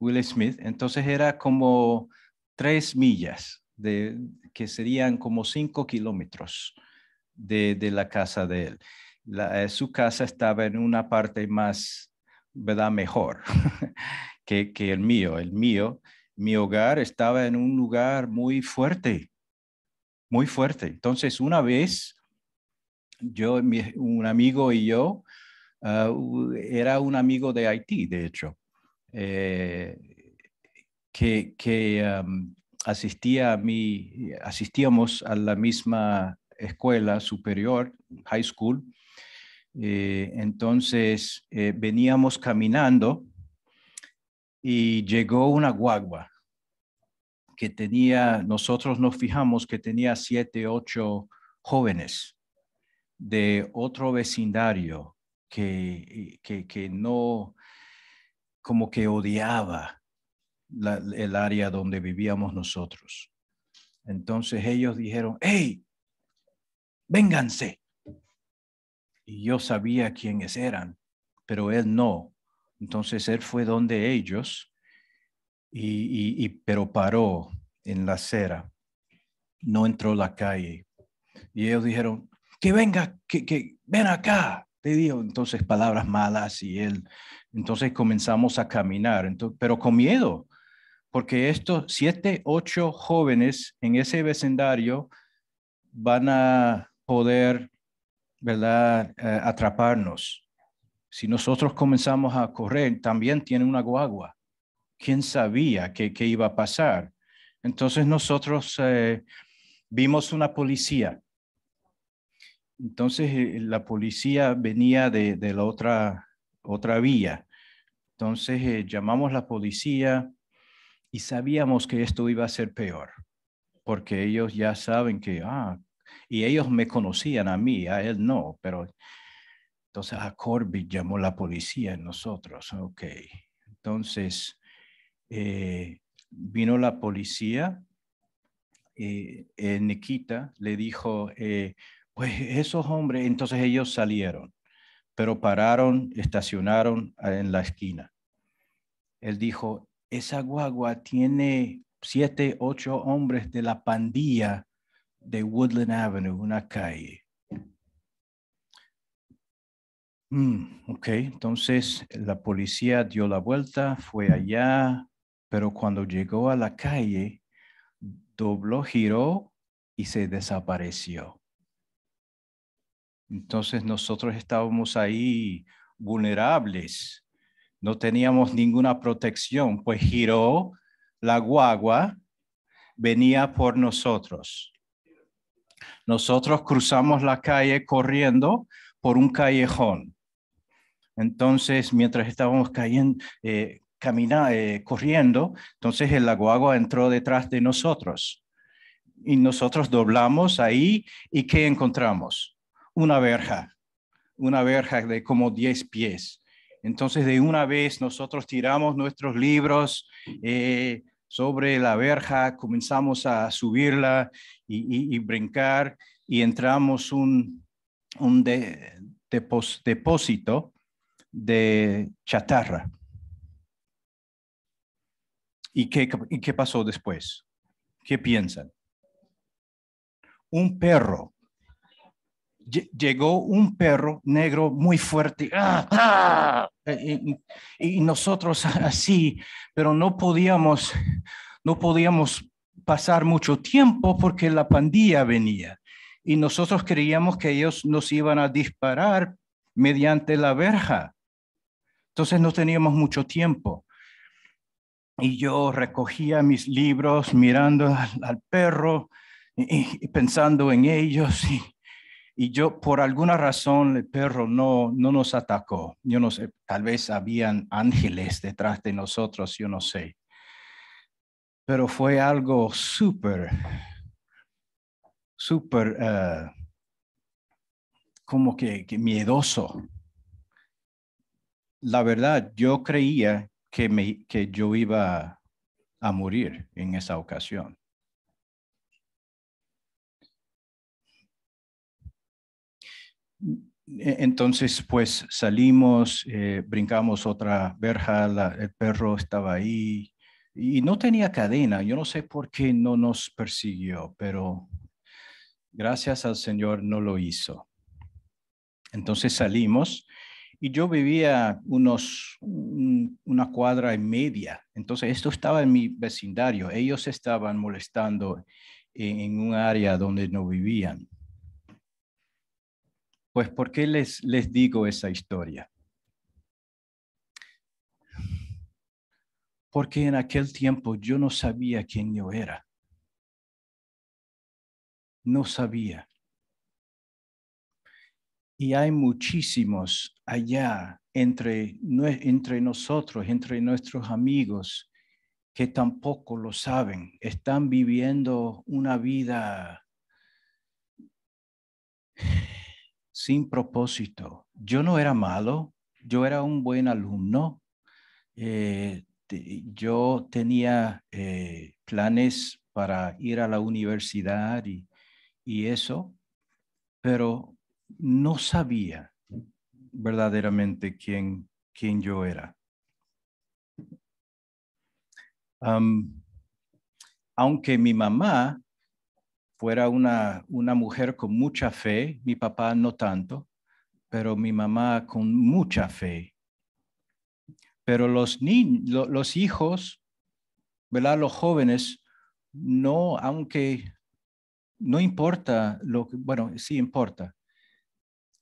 Will Smith, entonces era como tres millas, que serían como cinco kilómetros de, la casa de él. Eh, su casa estaba en una parte más, ¿verdad? Mejor que, que el mío. El mío, mi hogar estaba en un lugar muy fuerte, muy fuerte. Entonces, una vez yo, un amigo y yo, ah, era un amigo de Haití, de hecho, eh, que, um, asistía a mi, asistíamos a la misma escuela superior, high school. Eh, entonces eh, veníamos caminando y llegó una guagua que tenía, nosotros nos fijamos que tenía siete, ocho jóvenes de otro vecindario eh, que, no, como que odiaba el área donde vivíamos nosotros. Entonces ellos dijeron, hey, vénganse. Y yo sabía quiénes eran, pero él no. Entonces él fue donde ellos, y, pero paró en la acera, no entró la calle. Y ellos dijeron, que venga, que, ven acá, te digo. entonces palabras malas y él, entonces comenzamos a caminar, pero con miedo, porque estos siete, ocho jóvenes en ese vecindario van a poder, ¿verdad?, eh, atraparnos. Si nosotros comenzamos a correr, también tiene una guagua. ¿Quién sabía qué iba a pasar? Entonces nosotros eh, vimos una policía entonces eh, la policía venía de, la otra, otra vía. Entonces eh, llamamos la policía y sabíamos que esto iba a ser peor, porque ellos ya saben que, ah, y ellos me conocían a mí, a él no, pero entonces a ah, Corby llamó la policía en nosotros, ok. Entonces eh, vino la policía, eh, Nikita le dijo, pues esos hombres, entonces ellos salieron, pero pararon, estacionaron ah, en la esquina. Él dijo, esa guagua tiene siete, ocho hombres de la pandilla de Woodland Avenue, una calle. Mm, ok, entonces la policía dio la vuelta, fue allá, pero cuando llegó a la calle, dobló, giró y se desapareció. Entonces nosotros estábamos ahí vulnerables, no teníamos ninguna protección, pues giró la guagua, venía por nosotros. Nosotros cruzamos la calle corriendo por un callejón. Entonces, mientras estábamos cayendo, eh, eh, corriendo, entonces el eh, guagua entró detrás de nosotros. Y nosotros doblamos ahí y ¿qué encontramos? una verja, una verja de como 10 pies. Entonces, de una vez nosotros tiramos nuestros libros eh, sobre la verja, comenzamos a subirla y, brincar y entramos un, un depósito de chatarra. ¿Y qué, ¿Y qué pasó después? ¿Qué piensan? Un perro llegó un perro negro muy fuerte ¡ah, ah! E, Y, nosotros así, pero no podíamos, no podíamos pasar mucho tiempo porque la pandilla venía y nosotros creíamos que ellos nos iban a disparar mediante la verja. Entonces no teníamos mucho tiempo. Y yo recogía mis libros mirando al, perro y, y, pensando en ellos. Y, y yo, por alguna razón, el perro no, no nos atacó. Yo no sé, tal vez habían ángeles detrás de nosotros, yo no sé. Pero fue algo súper, súper, eh, como que, que miedoso. La verdad, yo creía que, me, que yo iba a morir en esa ocasión. E-, entonces, pues salimos, eh, brincamos otra verja, el perro estaba ahí y no tenía cadena. Yo no sé por qué no nos persiguió, pero gracias al Señor no lo hizo. Entonces salimos y yo vivía unos, una cuadra y media. Entonces esto estaba en mi vecindario. Ellos estaban molestando en un área donde no vivían. Pues ¿por qué les, les digo esa historia? Porque en aquel tiempo yo no sabía quién yo era. No sabía. Y hay muchísimos allá entre, entre nosotros, entre nuestros amigos, que tampoco lo saben. Están viviendo una vida sin propósito. Yo no era malo, yo era un buen alumno, eh, yo tenía eh, planes para ir a la universidad y, eso, pero no sabía verdaderamente quién, yo era. aunque mi mamá fuera una, mujer con mucha fe, mi papá no tanto, pero mi mamá con mucha fe. Pero los, niños, los hijos, ¿verdad? los jóvenes, no, aunque no importa lo bueno, sí importa.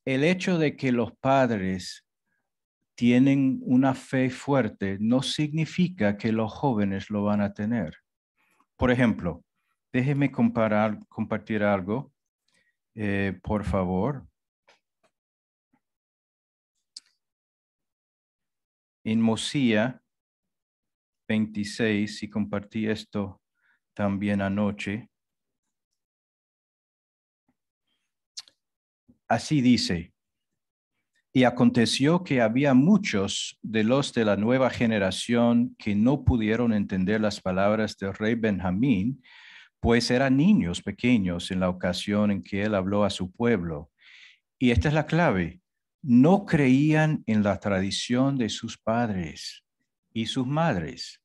El hecho de que los padres tienen una fe fuerte no significa que los jóvenes lo van a tener. Por ejemplo, Déjeme compartir algo, eh, por favor. En Mosía 26, y compartí esto también anoche. Así dice, y aconteció que había muchos de los de la nueva generación que no pudieron entender las palabras del rey Benjamín, pues eran niños pequeños en la ocasión en que él habló a su pueblo. Y esta es la clave, no creían en la tradición de sus padres y sus madres.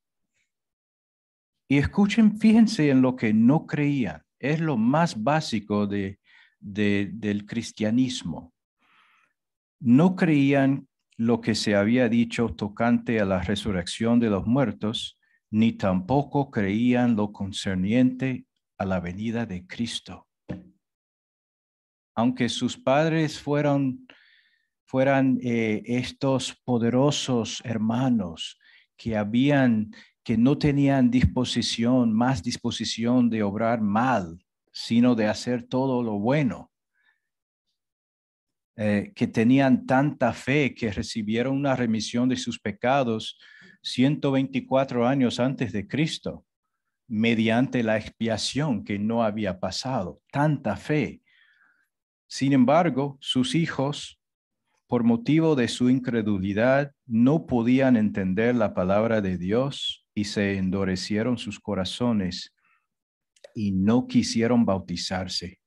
Y escuchen, fíjense en lo que no creían. Es lo más básico del cristianismo. No creían lo que se había dicho tocante a la resurrección de los muertos ni tampoco creían lo concerniente a la venida de Cristo. Aunque sus padres fueron, fueran eh, estos poderosos hermanos que habían, que no tenían disposición, más disposición de obrar mal, sino de hacer todo lo bueno. Eh, que tenían tanta fe que recibieron una remisión de sus pecados, 124 años antes de Cristo, mediante la expiación que no había pasado, tanta fe. Sin embargo, sus hijos, por motivo de su incredulidad, no podían entender la palabra de Dios y se endurecieron sus corazones y no quisieron bautizarse,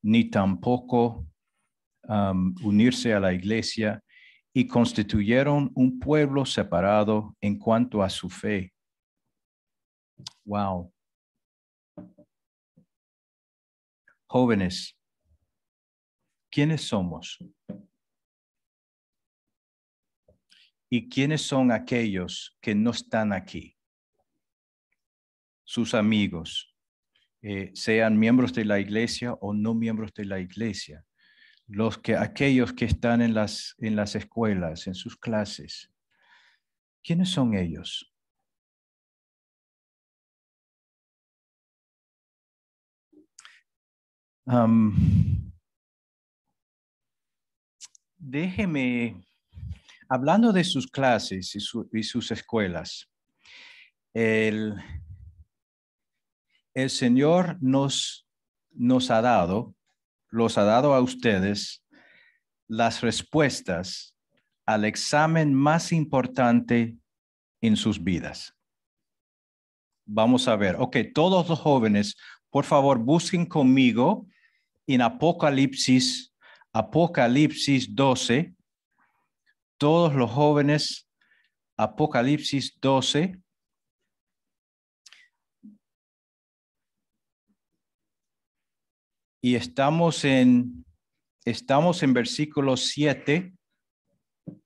ni tampoco um, unirse a la iglesia y constituyeron un pueblo separado en cuanto a su fe. Wow. Jóvenes, ¿quiénes somos? ¿Y quiénes son aquellos que no están aquí? Sus amigos, eh, sean miembros de la iglesia o no miembros de la iglesia los que, aquellos que están en las, en las escuelas, en sus clases. ¿Quiénes son ellos? déjeme, hablando de sus clases y, y sus escuelas, el, el Señor nos, nos ha dado los ha dado a ustedes las respuestas al examen más importante en sus vidas. Vamos a ver, ok, todos los jóvenes, por favor, busquen conmigo en Apocalipsis, Apocalipsis 12, todos los jóvenes, Apocalipsis 12, y estamos en, estamos en versículos 7,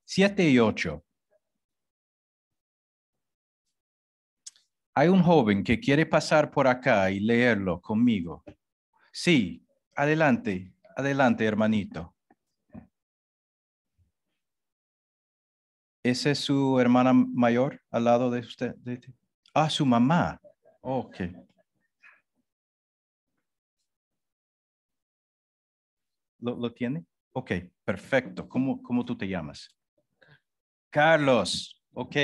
7 y 8. Hay un joven que quiere pasar por acá y leerlo conmigo. Sí, adelante, adelante, hermanito. ¿Esa es su hermana mayor al lado de usted? Ah, su mamá. Ok. ¿Lo, tiene? Ok, perfecto. ¿Cómo, ¿Cómo tú te llamas? Carlos. Ok,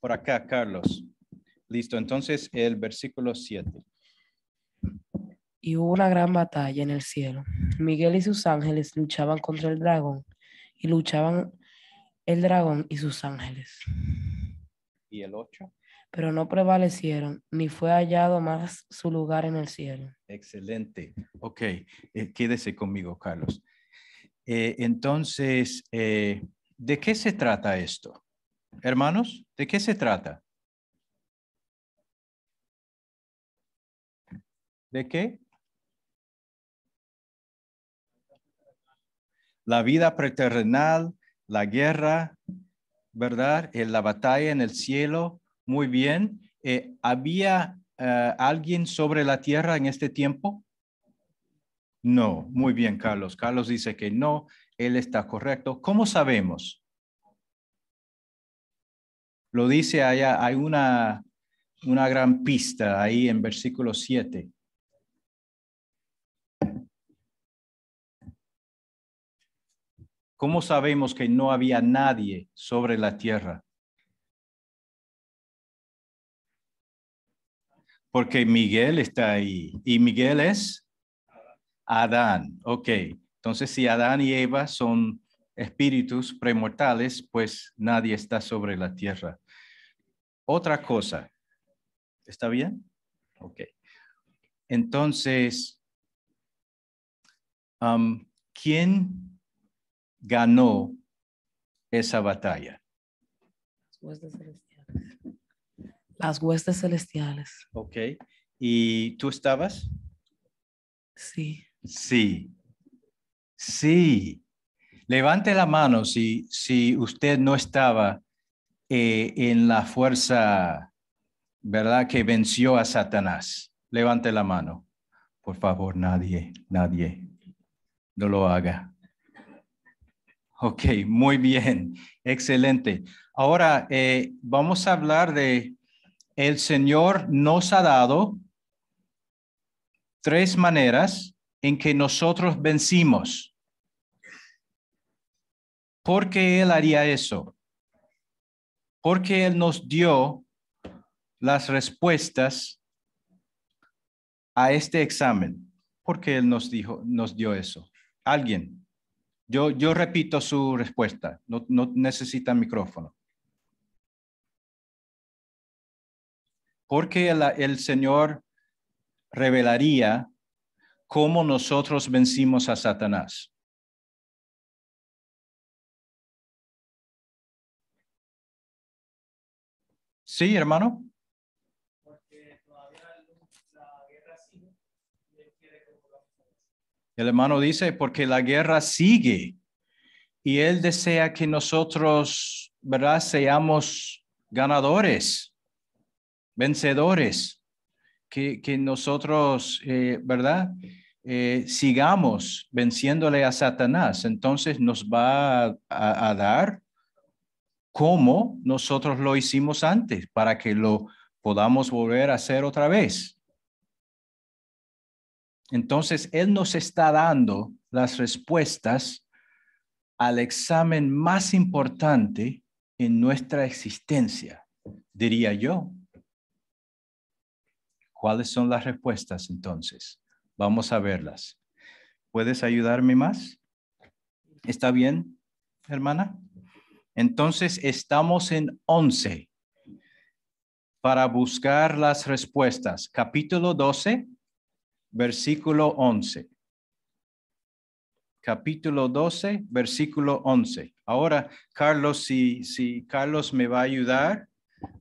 por acá, Carlos. Listo, entonces el versículo 7. Y hubo una gran batalla en el cielo. Miguel y sus ángeles luchaban contra el dragón y luchaban el dragón y sus ángeles. ¿Y el 8? pero no prevalecieron, ni fue hallado más su lugar en el cielo. Excelente. Ok, eh, quédese conmigo, Carlos. Eh, entonces, eh, ¿de qué se trata esto? Hermanos, ¿de qué se trata? ¿De qué? La vida preterrenal, la guerra, ¿verdad? La batalla en el cielo, muy bien. Eh, ¿Había eh, alguien sobre la tierra en este tiempo? No. Muy bien, Carlos. Carlos dice que no. Él está correcto. ¿Cómo sabemos? Lo dice allá, hay una, una gran pista ahí en versículo 7. ¿Cómo sabemos que no había nadie sobre la tierra? porque Miguel está ahí. ¿Y Miguel es? Adán. Ok. Entonces, si Adán y Eva son espíritus premortales, pues nadie está sobre la tierra. Otra cosa. ¿Está bien? Ok. Entonces, um, ¿quién ganó esa batalla? Las huestes celestiales. Ok. ¿Y tú estabas? Sí. Sí. Sí. Levante la mano si, si usted no estaba eh, en la fuerza, ¿verdad? Que venció a Satanás. Levante la mano. Por favor, nadie, nadie. No lo haga. Ok, muy bien. Excelente. Ahora eh, vamos a hablar de el Señor nos ha dado tres maneras en que nosotros vencimos. ¿Por qué Él haría eso? Porque Él nos dio las respuestas a este examen. Porque Él nos, dijo, nos dio eso. Alguien. Yo, yo repito su respuesta. No, no necesita micrófono. porque el, Señor revelaría cómo nosotros vencimos a Satanás. Sí, hermano. El hermano dice, porque la guerra sigue y él desea que nosotros, ¿verdad?, seamos ganadores vencedores, que, nosotros, eh, ¿verdad? Eh, sigamos venciéndole a Satanás. Entonces nos va a, a dar como nosotros lo hicimos antes, para que lo podamos volver a hacer otra vez. Entonces, Él nos está dando las respuestas al examen más importante en nuestra existencia, diría yo. ¿Cuáles son las respuestas entonces? Vamos a verlas. ¿Puedes ayudarme más? ¿Está bien, hermana? Entonces estamos en 11 para buscar las respuestas. Capítulo 12, versículo 11. Capítulo 12, versículo 11. Ahora, Carlos, si, si Carlos me va a ayudar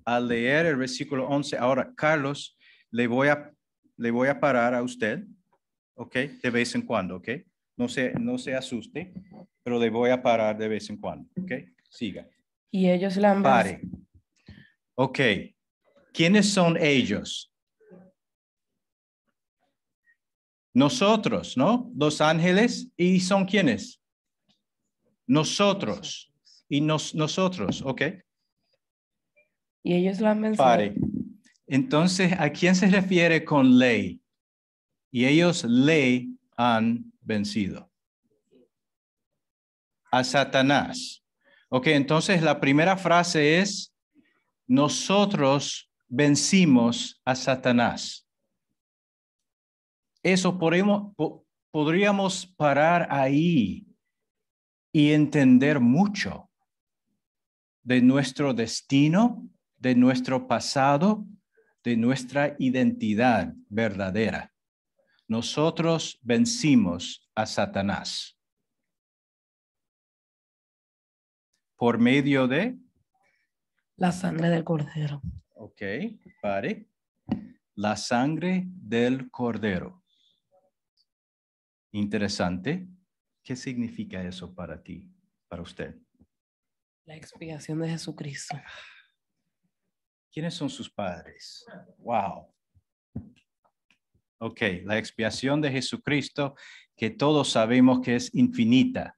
a leer el versículo 11. Ahora, Carlos, le voy a, le voy a parar a usted, ¿ok? De vez en cuando, ¿ok? No se, no se asuste, pero le voy a parar de vez en cuando, ¿ok? Siga. Y ellos la han... Pare. Ok. ¿Quiénes son ellos? Nosotros, ¿no? Los ángeles. ¿Y son quiénes? Nosotros. Y nos, nosotros, ¿ok? Y ellos la han entonces, ¿a quién se refiere con ley? Y ellos ley han vencido. A Satanás. Ok, entonces la primera frase es, nosotros vencimos a Satanás. Eso podríamos parar ahí y entender mucho de nuestro destino, de nuestro pasado, de nuestra identidad verdadera. Nosotros vencimos a Satanás. por medio de la sangre del cordero. Ok, pare. La sangre del cordero. Interesante. ¿Qué significa eso para ti, para usted? La expiación de Jesucristo. ¿Quiénes son sus padres? Wow. Ok, la expiación de Jesucristo que todos sabemos que es infinita.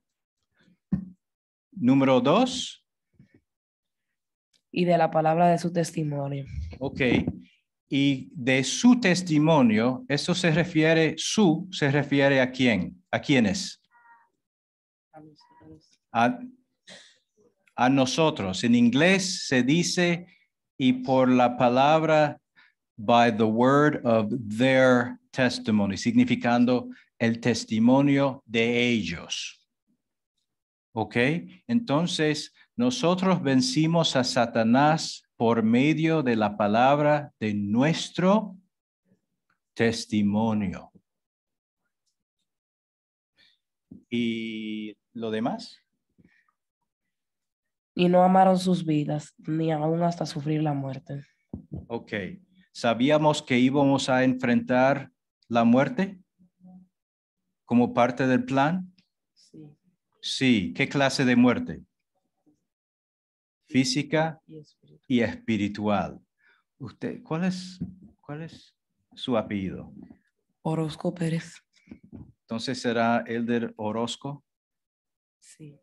Número dos. Y de la palabra de su testimonio. Ok. Y de su testimonio, eso se refiere, su se refiere a quién, a quiénes. A, a nosotros. En inglés se dice y por la palabra, by the word of their testimony, significando el testimonio de ellos. ¿Ok? Entonces, nosotros vencimos a Satanás por medio de la palabra de nuestro testimonio. ¿Y lo demás? y no amaron sus vidas, ni aún hasta sufrir la muerte. Ok, ¿sabíamos que íbamos a enfrentar la muerte como parte del plan? Sí. Sí, ¿qué clase de muerte? Física y espiritual. Usted, ¿cuál es, ¿Cuál es su apellido? Orozco Pérez. Entonces será Elder Orozco. Sí.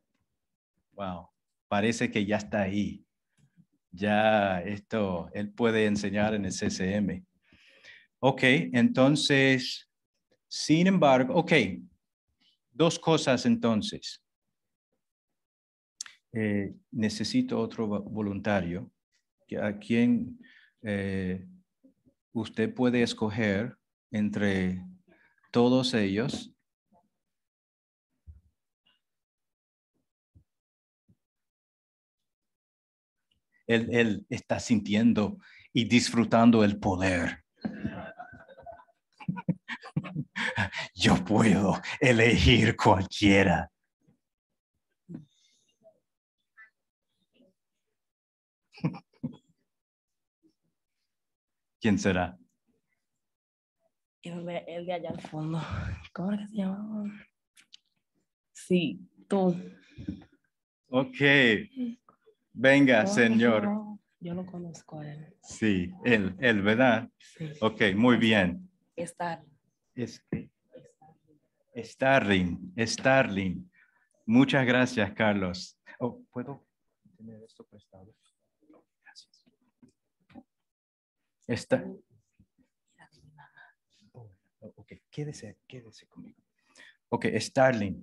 Wow parece que ya está ahí. Ya esto, él puede enseñar en el CCM. Ok, entonces, sin embargo, ok, dos cosas entonces. Eh, necesito otro voluntario a quien eh, usted puede escoger entre todos ellos él, está sintiendo y disfrutando el poder. Yo puedo elegir cualquiera. ¿Quién será? El de, allá al fondo. ¿Cómo es que se llama? Sí, tú. Ok. Venga, Señor. yo no conozco a él. Sí, él, él, ¿verdad? Ok, muy bien. Starling. Starling, Starling. Muchas gracias, Carlos. Oh, ¿Puedo tener esto prestado? Gracias. Está. Oh, ok, quédese, quédese conmigo. Ok, Starling.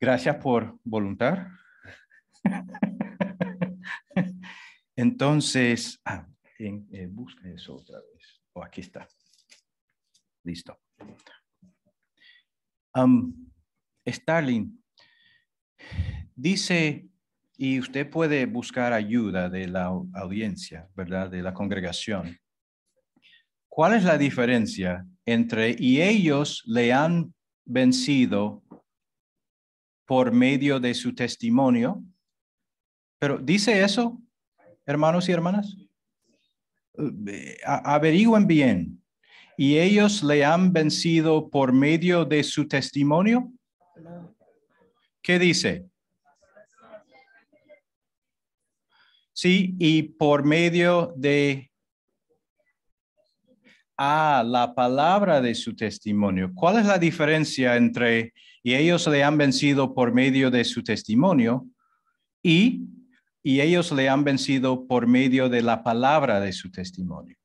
Gracias por voluntar. Entonces, ah, eh, busca eso otra vez. O oh, aquí está. Listo. Starling dice, y usted puede buscar ayuda de la audiencia, ¿verdad? De la congregación. ¿Cuál es la diferencia entre y ellos le han vencido por medio de su testimonio pero dice eso, hermanos y hermanas. Eh, averigüen bien. ¿Y ellos le han vencido por medio de su testimonio? ¿Qué dice? Sí, y por medio de... Ah, la palabra de su testimonio. ¿Cuál es la diferencia entre y ellos le han vencido por medio de su testimonio y y ellos le han vencido por medio de la palabra de su testimonio.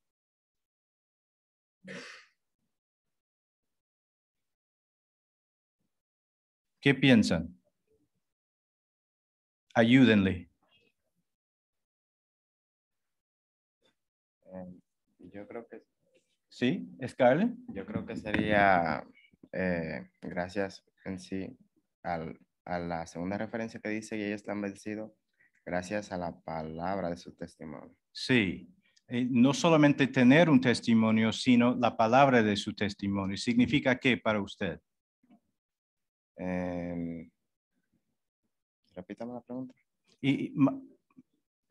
¿Qué piensan? Ayúdenle. Eh, yo creo que... ¿Sí? ¿Scarlett? Yo creo que sería eh, gracias en sí al, a la segunda referencia que dice que ellos están han vencido gracias a la palabra de su testimonio. Sí, eh, no solamente tener un testimonio, sino la palabra de su testimonio. ¿Significa qué para usted? Eh, la pregunta. Y,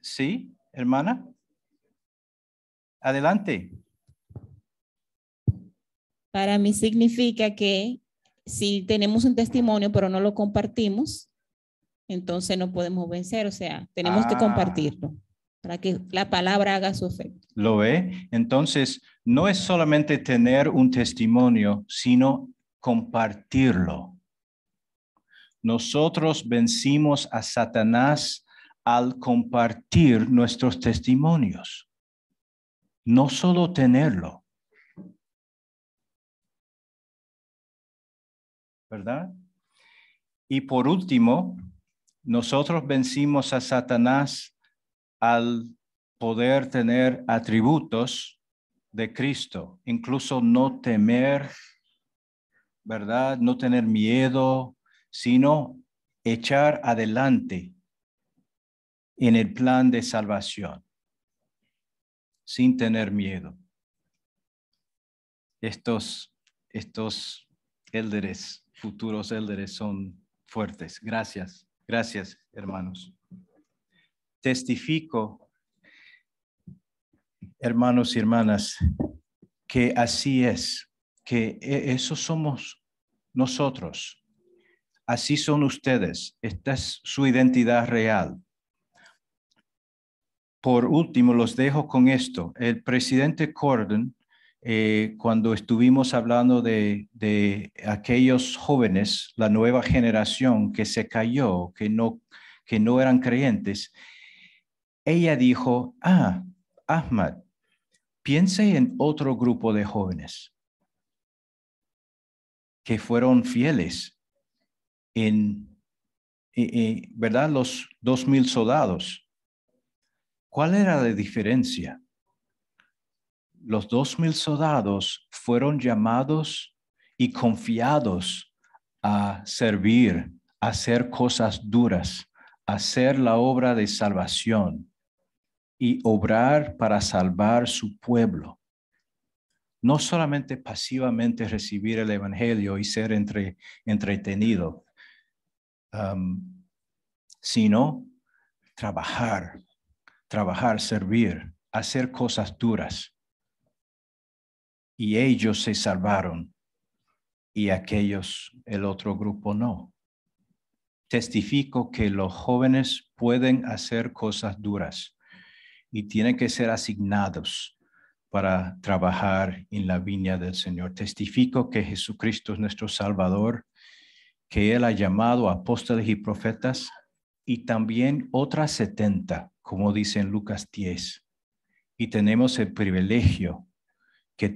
¿Sí, hermana? Adelante. Para mí significa que si tenemos un testimonio pero no lo compartimos, entonces no podemos vencer, o sea, tenemos que ah. compartirlo para que la palabra haga su efecto. ¿Lo ve? Entonces, no es solamente tener un testimonio, sino compartirlo. Nosotros vencimos a Satanás al compartir nuestros testimonios, no solo tenerlo. ¿Verdad? Y por último, nosotros vencimos a Satanás al poder tener atributos de Cristo, incluso no temer, ¿verdad? No tener miedo, sino echar adelante en el plan de salvación, sin tener miedo. Estos, estos élderes, futuros élderes, son fuertes. Gracias. Gracias, hermanos. Testifico, hermanos y hermanas, que así es, que e-, eso somos nosotros. Así son ustedes. Esta es su identidad real. Por último, los dejo con esto. El presidente Corden eh, cuando estuvimos hablando de, aquellos jóvenes, la nueva generación que se cayó, que no, eran creyentes, ella dijo, ah, Ahmad, piense en otro grupo de jóvenes que fueron fieles eh, eh, ¿verdad? Los dos mil soldados. ¿Cuál era la diferencia? los dos mil soldados fueron llamados y confiados a servir, a hacer cosas duras, a hacer la obra de salvación y obrar para salvar su pueblo. No solamente pasivamente recibir el Evangelio y ser entre, entretenido, um, sino trabajar, trabajar, servir, hacer cosas duras y ellos se salvaron y aquellos, el otro grupo no. Testifico que los jóvenes pueden hacer cosas duras y tienen que ser asignados para trabajar en la viña del Señor. Testifico que Jesucristo es nuestro Salvador, que Él ha llamado apóstoles y profetas y también otras setenta, como dice en Lucas 10. Y tenemos el privilegio que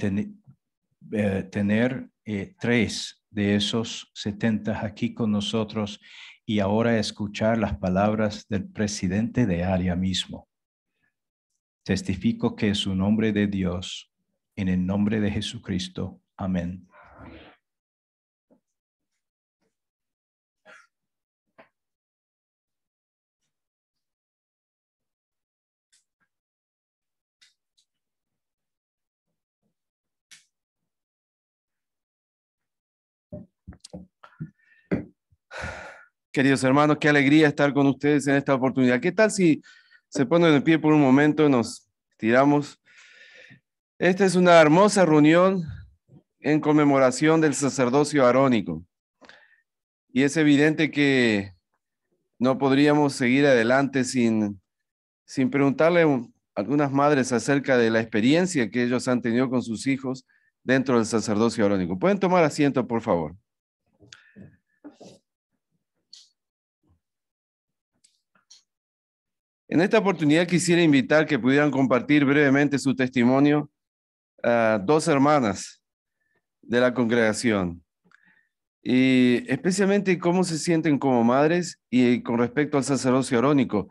eh, tener eh, tres de esos 70 aquí con nosotros y ahora escuchar las palabras del presidente de área mismo. Testifico que es un nombre de Dios, en el nombre de Jesucristo. Amén. Queridos hermanos, qué alegría estar con ustedes en esta oportunidad. ¿Qué tal si se ponen de pie por un momento, nos tiramos? Esta es una hermosa reunión en conmemoración del sacerdocio arónico. Y es evidente que no podríamos seguir adelante sin, sin preguntarle a algunas madres acerca de la experiencia que ellos han tenido con sus hijos dentro del sacerdocio arónico. Pueden tomar asiento, por favor. En esta oportunidad quisiera invitar que pudieran compartir brevemente su testimonio a dos hermanas de la congregación y especialmente cómo se sienten como madres y con respecto al sacerdocio arónico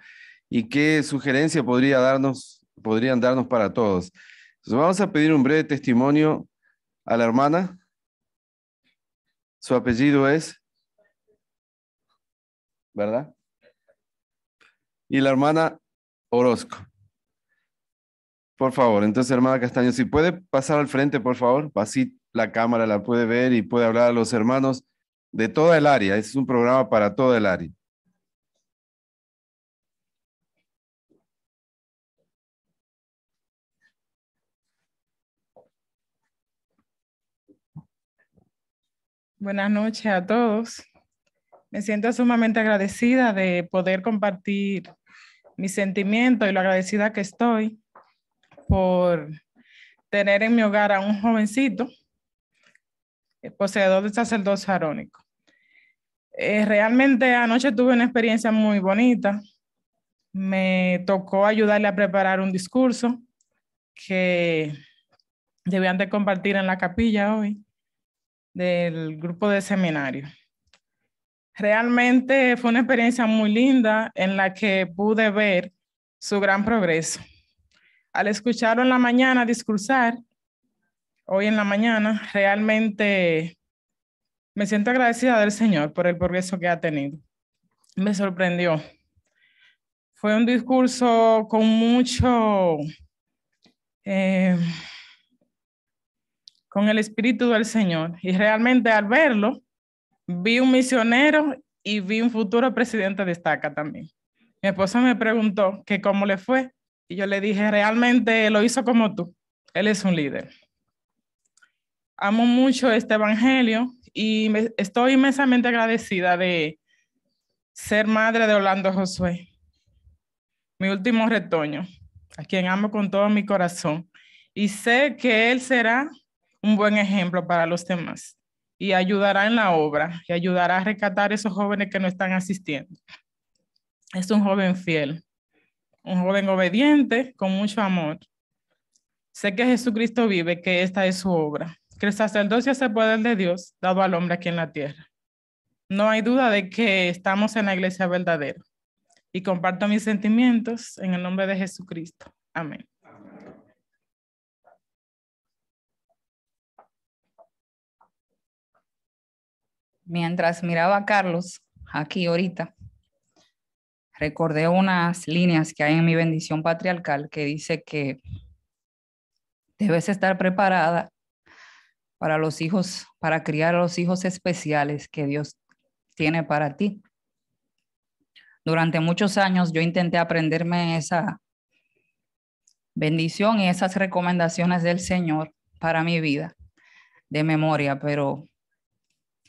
y qué sugerencia podría darnos, podrían darnos para todos. Entonces vamos a pedir un breve testimonio a la hermana. Su apellido es, ¿verdad? y la hermana Orozco. Por favor, entonces hermana Castaño, si puede pasar al frente, por favor, así la cámara la puede ver y puede hablar a los hermanos de toda el área. es un programa para toda el área. Buenas noches a todos. Me siento sumamente agradecida de poder compartir mi sentimiento y lo agradecida que estoy por tener en mi hogar a un jovencito eh, poseedor de sacerdocio arónico. Eh, realmente anoche tuve una experiencia muy bonita. Me tocó ayudarle a preparar un discurso que debían de compartir en la capilla hoy del grupo de seminario. Realmente fue una experiencia muy linda en la que pude ver su gran progreso. Al escucharlo en la mañana discursar, hoy en la mañana, realmente me siento agradecida del Señor por el progreso que ha tenido. Me sorprendió. Fue un discurso con mucho, eh, con el espíritu del Señor. Y realmente al verlo, vi un misionero y vi un futuro presidente de Estaca también. Mi esposa me preguntó que cómo le fue y yo le dije, realmente lo hizo como tú, él es un líder. Amo mucho este Evangelio y estoy inmensamente agradecida de ser madre de Orlando Josué, mi último retoño, a quien amo con todo mi corazón y sé que él será un buen ejemplo para los demás y ayudará en la obra y ayudará a rescatar a esos jóvenes que no están asistiendo. Es un joven fiel, un joven obediente con mucho amor. Sé que Jesucristo vive, que esta es su obra, que el sacerdocio es el poder de Dios dado al hombre aquí en la tierra. No hay duda de que estamos en la iglesia verdadera. Y comparto mis sentimientos en el nombre de Jesucristo. Amén. Mientras miraba a Carlos, aquí ahorita, recordé unas líneas que hay en mi bendición patriarcal que dice que debes estar preparada para los hijos, para criar a los hijos especiales que Dios tiene para ti. Durante muchos años yo intenté aprenderme esa bendición y esas recomendaciones del Señor para mi vida de memoria, pero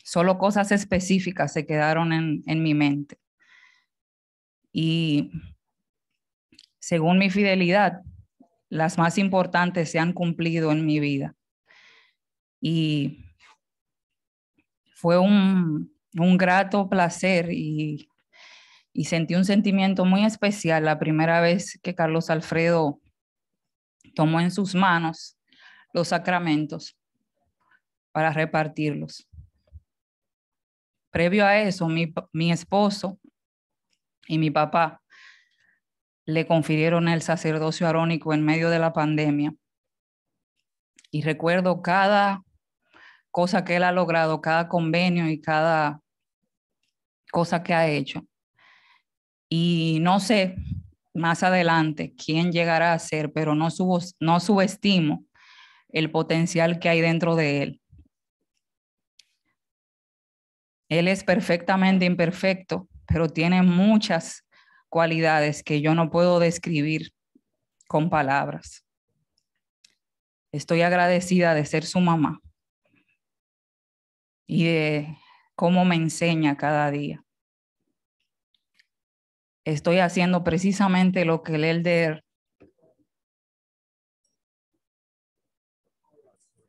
Solo cosas específicas se quedaron en, mi mente. Y según mi fidelidad, las más importantes se han cumplido en mi vida. Y fue un, grato placer y, y, sentí un sentimiento muy especial la primera vez que Carlos Alfredo tomó en sus manos los sacramentos para repartirlos. Previo a eso, mi, esposo y mi papá le confirieron el sacerdocio arónico en medio de la pandemia. Y recuerdo cada cosa que él ha logrado, cada convenio y cada cosa que ha hecho. Y no sé más adelante quién llegará a ser, pero no, no subestimo el potencial que hay dentro de él. Él es perfectamente imperfecto, pero tiene muchas cualidades que yo no puedo describir con palabras. Estoy agradecida de ser su mamá y de cómo me enseña cada día. Estoy haciendo precisamente lo que el elder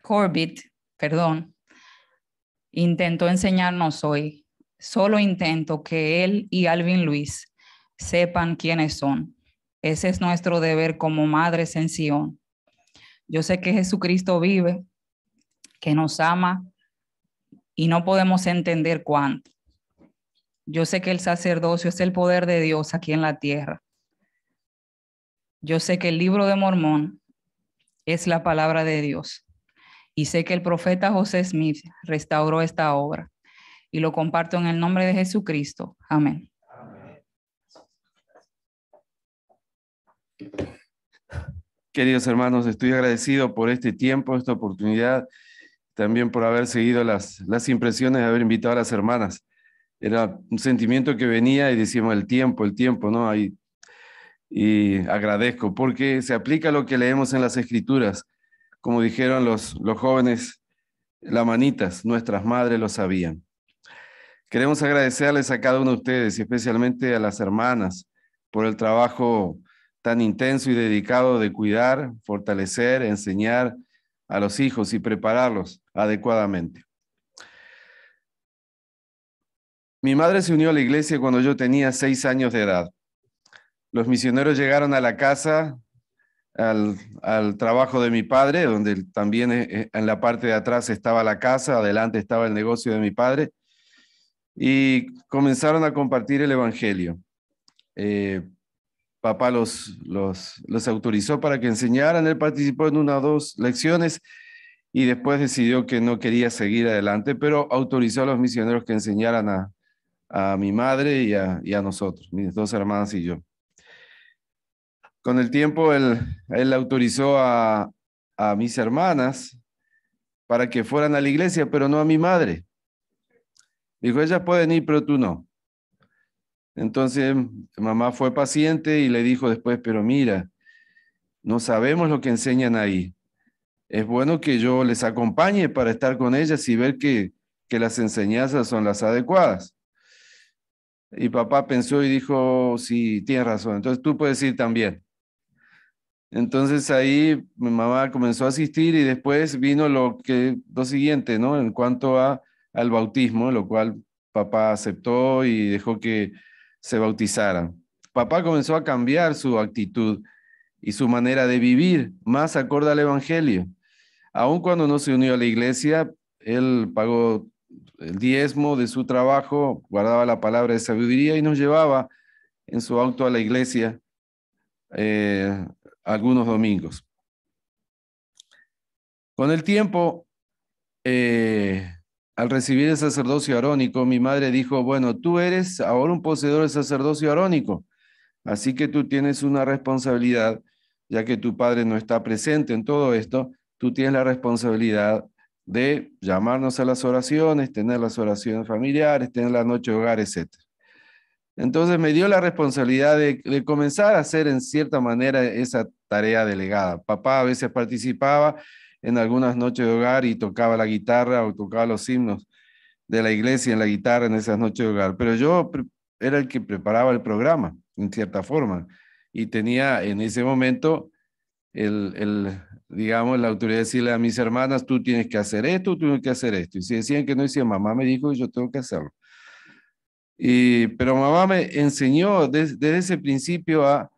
Corbett, perdón, Intento enseñarnos hoy. Solo intento que él y Alvin Luis sepan quiénes son. Ese es nuestro deber como madres en Sion. Yo sé que Jesucristo vive, que nos ama y no podemos entender cuánto. Yo sé que el sacerdocio es el poder de Dios aquí en la tierra. Yo sé que el libro de Mormón es la palabra de Dios y sé que el profeta José Smith restauró esta obra. Y lo comparto en el nombre de Jesucristo. Amén. Queridos hermanos, estoy agradecido por este tiempo, esta oportunidad, también por haber seguido las, las impresiones, de haber invitado a las hermanas. Era un sentimiento que venía y decíamos el tiempo, el tiempo, ¿no? Ahí, y agradezco porque se aplica lo que leemos en las escrituras como dijeron los, los jóvenes manitas, nuestras madres lo sabían. Queremos agradecerles a cada uno de ustedes y especialmente a las hermanas por el trabajo tan intenso y dedicado de cuidar, fortalecer, enseñar a los hijos y prepararlos adecuadamente. Mi madre se unió a la iglesia cuando yo tenía seis años de edad. Los misioneros llegaron a la casa al, trabajo de mi padre, donde también eh, eh, en la parte de atrás estaba la casa, adelante estaba el negocio de mi padre, y comenzaron a compartir el Evangelio. Eh, papá los, los, autorizó para que enseñaran, él participó en una o dos lecciones y después decidió que no quería seguir adelante, pero autorizó a los misioneros que enseñaran a, mi madre y a nosotros, mis dos hermanas y yo con el tiempo él, autorizó a, mis hermanas para que fueran a la iglesia, pero no a mi madre. Dijo, ellas pueden ir, pero tú no. Entonces mamá fue paciente y le dijo después, pero mira, no sabemos lo que enseñan ahí. Es bueno que yo les acompañe para estar con ellas y ver que, que las enseñanzas son las adecuadas. Y papá pensó y dijo, sí, tienes razón, entonces tú puedes ir también. Entonces ahí mi mamá comenzó a asistir y después vino lo, que, lo siguiente, ¿no? En cuanto al bautismo, lo cual papá aceptó y dejó que se bautizara. Papá comenzó a cambiar su actitud y su manera de vivir más acorde al Evangelio. Aun cuando no se unió a la iglesia, él pagó el diezmo de su trabajo, guardaba la palabra de sabiduría y nos llevaba en su auto a la iglesia eh, algunos domingos. Con el tiempo, eh, al recibir el sacerdocio arónico, mi madre dijo, bueno, tú eres ahora un poseedor del sacerdocio arónico, así que tú tienes una responsabilidad, ya que tu padre no está presente en todo esto, tú tienes la responsabilidad de llamarnos a las oraciones, tener las oraciones familiares, tener la noche hogar, etc. Entonces me dio la responsabilidad de, comenzar a hacer en cierta manera esa tarea delegada. Papá a veces participaba en algunas noches de hogar y tocaba la guitarra o tocaba los himnos de la iglesia en la guitarra en esas noches de hogar, pero yo era el que preparaba el programa, en cierta forma, y tenía en ese momento el, digamos, la autoridad de decirle a mis hermanas, tú tienes que hacer esto, tú tienes que hacer esto. Y si decían que no, decía, mamá me dijo, yo tengo que hacerlo pero mamá me enseñó desde, ese principio a,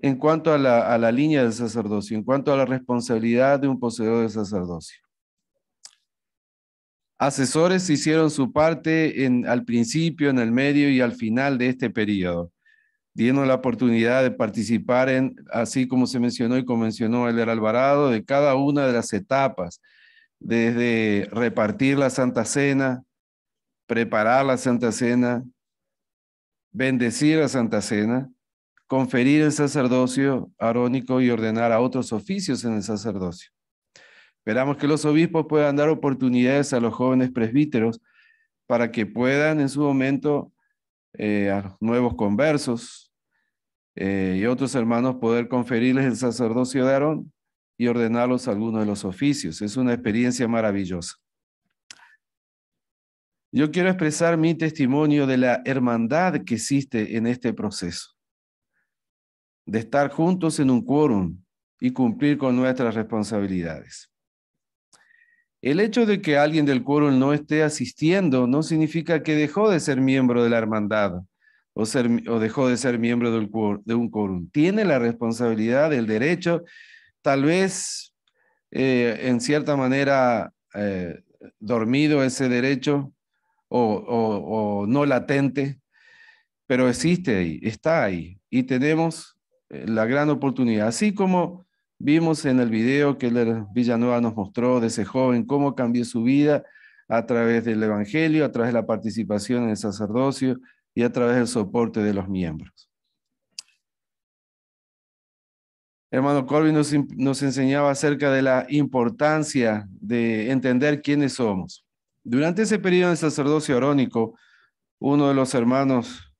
en cuanto a la, línea del sacerdocio, en cuanto a la responsabilidad de un poseedor de sacerdocio. Asesores hicieron su parte en, al principio, en el medio y al final de este periodo, dieron la oportunidad de participar en, así como se mencionó y como mencionó el Alvarado, de cada una de las etapas, desde repartir la Santa Cena, preparar la Santa Cena, bendecir la Santa Cena, conferir el sacerdocio arónico y ordenar a otros oficios en el sacerdocio. Esperamos que los obispos puedan dar oportunidades a los jóvenes presbíteros para que puedan en su momento eh, a los nuevos conversos eh, y otros hermanos poder conferirles el sacerdocio de Aarón y ordenarlos algunos de los oficios. Es una experiencia maravillosa. Yo quiero expresar mi testimonio de la hermandad que existe en este proceso, de estar juntos en un quórum y cumplir con nuestras responsabilidades. El hecho de que alguien del quórum no esté asistiendo no significa que dejó de ser miembro de la hermandad o, dejó de ser miembro de un quórum. Tiene la responsabilidad, el derecho, tal vez eh, en cierta manera eh, dormido ese derecho, o, no latente, pero existe ahí, está ahí. Y tenemos eh, la gran oportunidad, así como vimos en el video que Villanueva nos mostró de ese joven, cómo cambió su vida a través del Evangelio, a través de la participación en el sacerdocio y a través del soporte de los miembros. Hermano Corby nos enseñaba acerca de la importancia de entender quiénes somos. Durante ese periodo de sacerdocio arónico, uno de los hermanos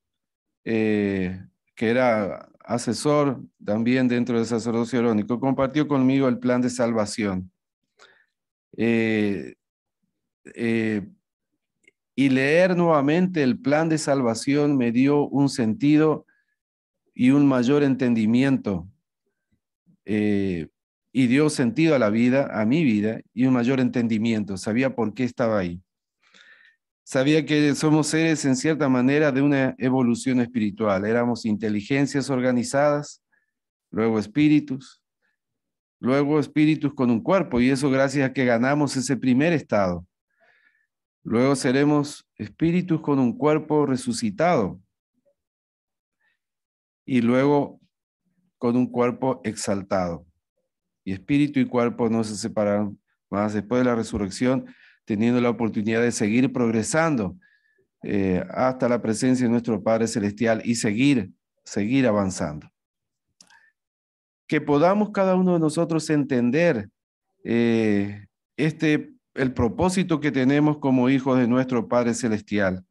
eh, que era asesor también dentro del sacerdocio arónico compartió conmigo el plan de salvación. Eh, eh, y leer nuevamente el plan de salvación me dio un sentido y un mayor entendimiento y dio sentido a la vida, a mi vida, y un mayor entendimiento. Sabía por qué estaba ahí. Sabía que somos seres en cierta manera de una evolución espiritual. Éramos inteligencias organizadas, luego espíritus, luego espíritus con un cuerpo, y eso gracias a que ganamos ese primer estado. Luego seremos espíritus con un cuerpo resucitado. Y luego con un cuerpo exaltado y espíritu y cuerpo no se separan más después de la resurrección, teniendo la oportunidad de seguir progresando eh, hasta la presencia de nuestro Padre Celestial y seguir, seguir avanzando. Que podamos cada uno de nosotros entender eh, este, el propósito que tenemos como hijos de nuestro Padre Celestial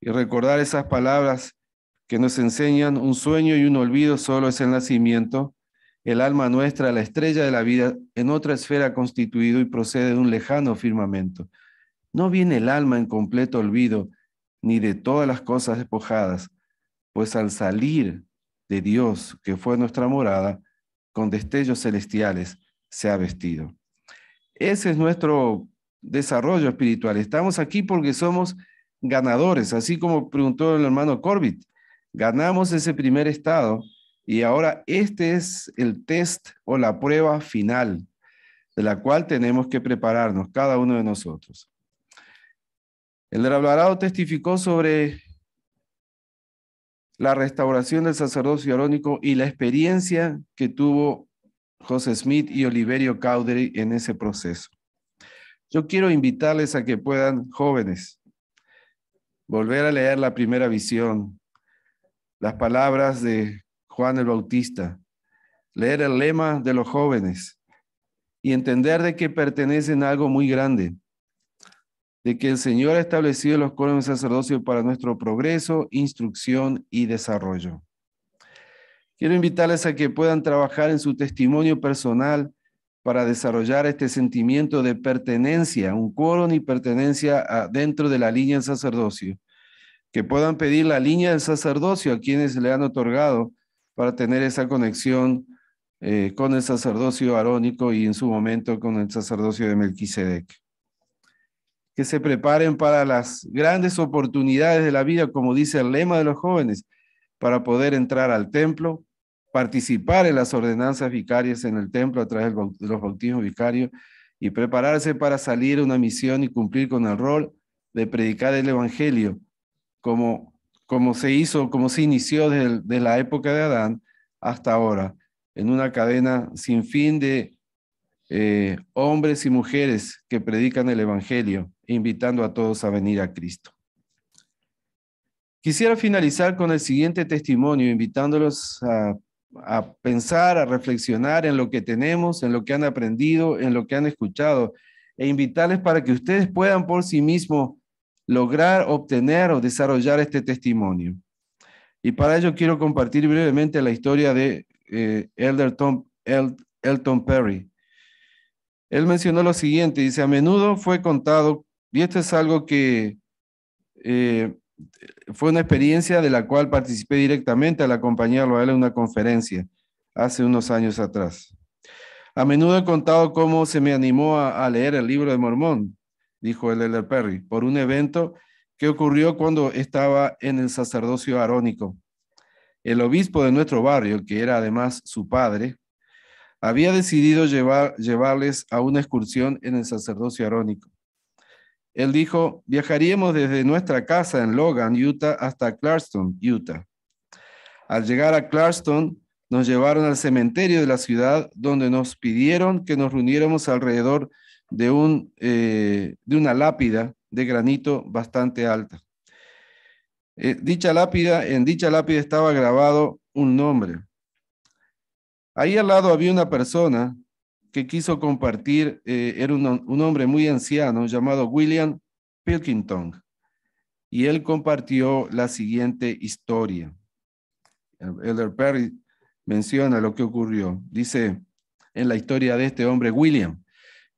y recordar esas palabras que nos enseñan un sueño y un olvido solo es el nacimiento el alma nuestra, la estrella de la vida, en otra esfera constituido y procede de un lejano firmamento. No viene el alma en completo olvido, ni de todas las cosas despojadas, pues al salir de Dios, que fue nuestra morada, con destellos celestiales se ha vestido. Ese es nuestro desarrollo espiritual. Estamos aquí porque somos ganadores, así como preguntó el hermano Corbett. Ganamos ese primer estado y ahora este es el test o la prueba final de la cual tenemos que prepararnos cada uno de nosotros. El Rablarado testificó sobre la restauración del sacerdocio arónico y la experiencia que tuvo José Smith y Oliverio Cowdery en ese proceso. Yo quiero invitarles a que puedan, jóvenes, volver a leer la primera visión, las palabras de Juan el Bautista, leer el lema de los jóvenes y entender de que pertenecen algo muy grande, de que el Señor ha establecido los coros de sacerdocio para nuestro progreso, instrucción y desarrollo. Quiero invitarles a que puedan trabajar en su testimonio personal para desarrollar este sentimiento de pertenencia, un coron y pertenencia dentro de la línea del sacerdocio. Que puedan pedir la línea del sacerdocio a quienes le han otorgado para tener esa conexión eh, con el sacerdocio arónico y en su momento con el sacerdocio de Melquisedec. Que se preparen para las grandes oportunidades de la vida, como dice el lema de los jóvenes, para poder entrar al templo, participar en las ordenanzas vicarias en el templo a través de los bautismos vicarios y prepararse para salir a una misión y cumplir con el rol de predicar el Evangelio como como se hizo, como se inició desde, la época de Adán hasta ahora, en una cadena sin fin de eh, hombres y mujeres que predican el Evangelio, invitando a todos a venir a Cristo. Quisiera finalizar con el siguiente testimonio, invitándolos a, pensar, a reflexionar en lo que tenemos, en lo que han aprendido, en lo que han escuchado, e invitarles para que ustedes puedan por sí mismos lograr obtener o desarrollar este testimonio. Y para ello quiero compartir brevemente la historia de eh, Elton Perry. Él mencionó lo siguiente, dice, a menudo fue contado, y esto es algo que eh, fue una experiencia de la cual participé directamente al acompañarlo a él en una conferencia hace unos años atrás. A menudo he contado cómo se me animó a leer el libro de Mormón, dijo el L. Perry, por un evento que ocurrió cuando estaba en el sacerdocio arónico. El obispo de nuestro barrio, que era además su padre, había decidido llevar, llevarles a una excursión en el sacerdocio arónico. Él dijo, viajaríamos desde nuestra casa en Logan, Utah, hasta Clarkston, Utah. Al llegar a Clarkston, nos llevaron al cementerio de la ciudad, donde nos pidieron que nos reuniéramos alrededor de, un, eh, de una lápida de granito bastante alta. Eh, dicha lápida, en dicha lápida estaba grabado un nombre. Ahí al lado había una persona que quiso compartir, eh, era un, un, hombre muy anciano llamado William Pilkington, y él compartió la siguiente historia. Elder Perry menciona lo que ocurrió. Dice en la historia de este hombre, William,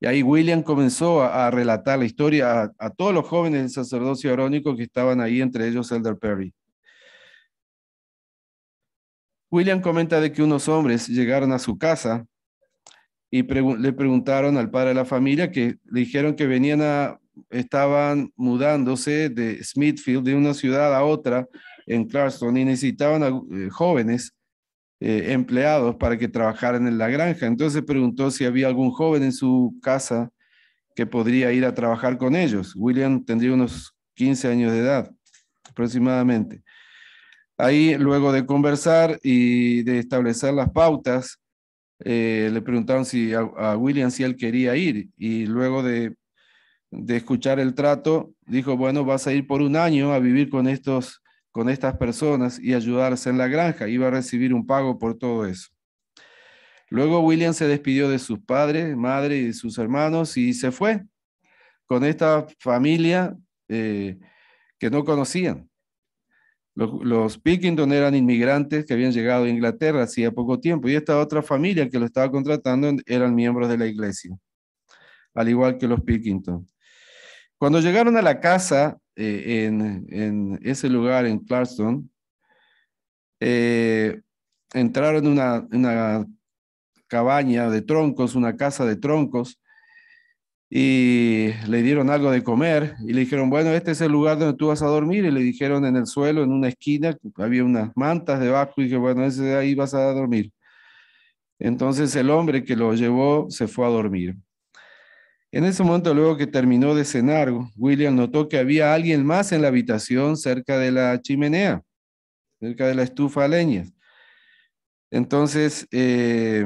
y ahí William comenzó a, relatar la historia a, todos los jóvenes del sacerdocio arónico que estaban ahí, entre ellos Elder Perry. William comenta de que unos hombres llegaron a su casa y le preguntaron al padre de la familia que le dijeron que venían a, estaban mudándose de Smithfield, de una ciudad a otra en Clarkston y necesitaban a, eh, jóvenes eh, empleados para que trabajaran en la granja. Entonces preguntó si había algún joven en su casa que podría ir a trabajar con ellos. William tendría unos 15 años de edad aproximadamente. Ahí, luego de conversar y de establecer las pautas, eh, le preguntaron si a, William si él quería ir y luego de, de escuchar el trato, dijo, bueno, vas a ir por un año a vivir con estos con estas personas y ayudarse en la granja. Iba a recibir un pago por todo eso. Luego William se despidió de sus padres, madre y sus hermanos y se fue con esta familia eh, que no conocían. Los, los Pickington eran inmigrantes que habían llegado a Inglaterra hacía poco tiempo y esta otra familia que lo estaba contratando eran miembros de la iglesia, al igual que los Pickington. Cuando llegaron a la casa, eh, en, ese lugar, en Clarkston, eh, entraron en una, cabaña de troncos, una casa de troncos, y le dieron algo de comer y le dijeron, bueno, este es el lugar donde tú vas a dormir. Y le dijeron en el suelo, en una esquina, había unas mantas debajo y que bueno, ese ahí vas a dormir. Entonces el hombre que lo llevó se fue a dormir. En ese momento, luego que terminó de cenar, William notó que había alguien más en la habitación cerca de la chimenea, cerca de la estufa de leñas. Entonces, eh,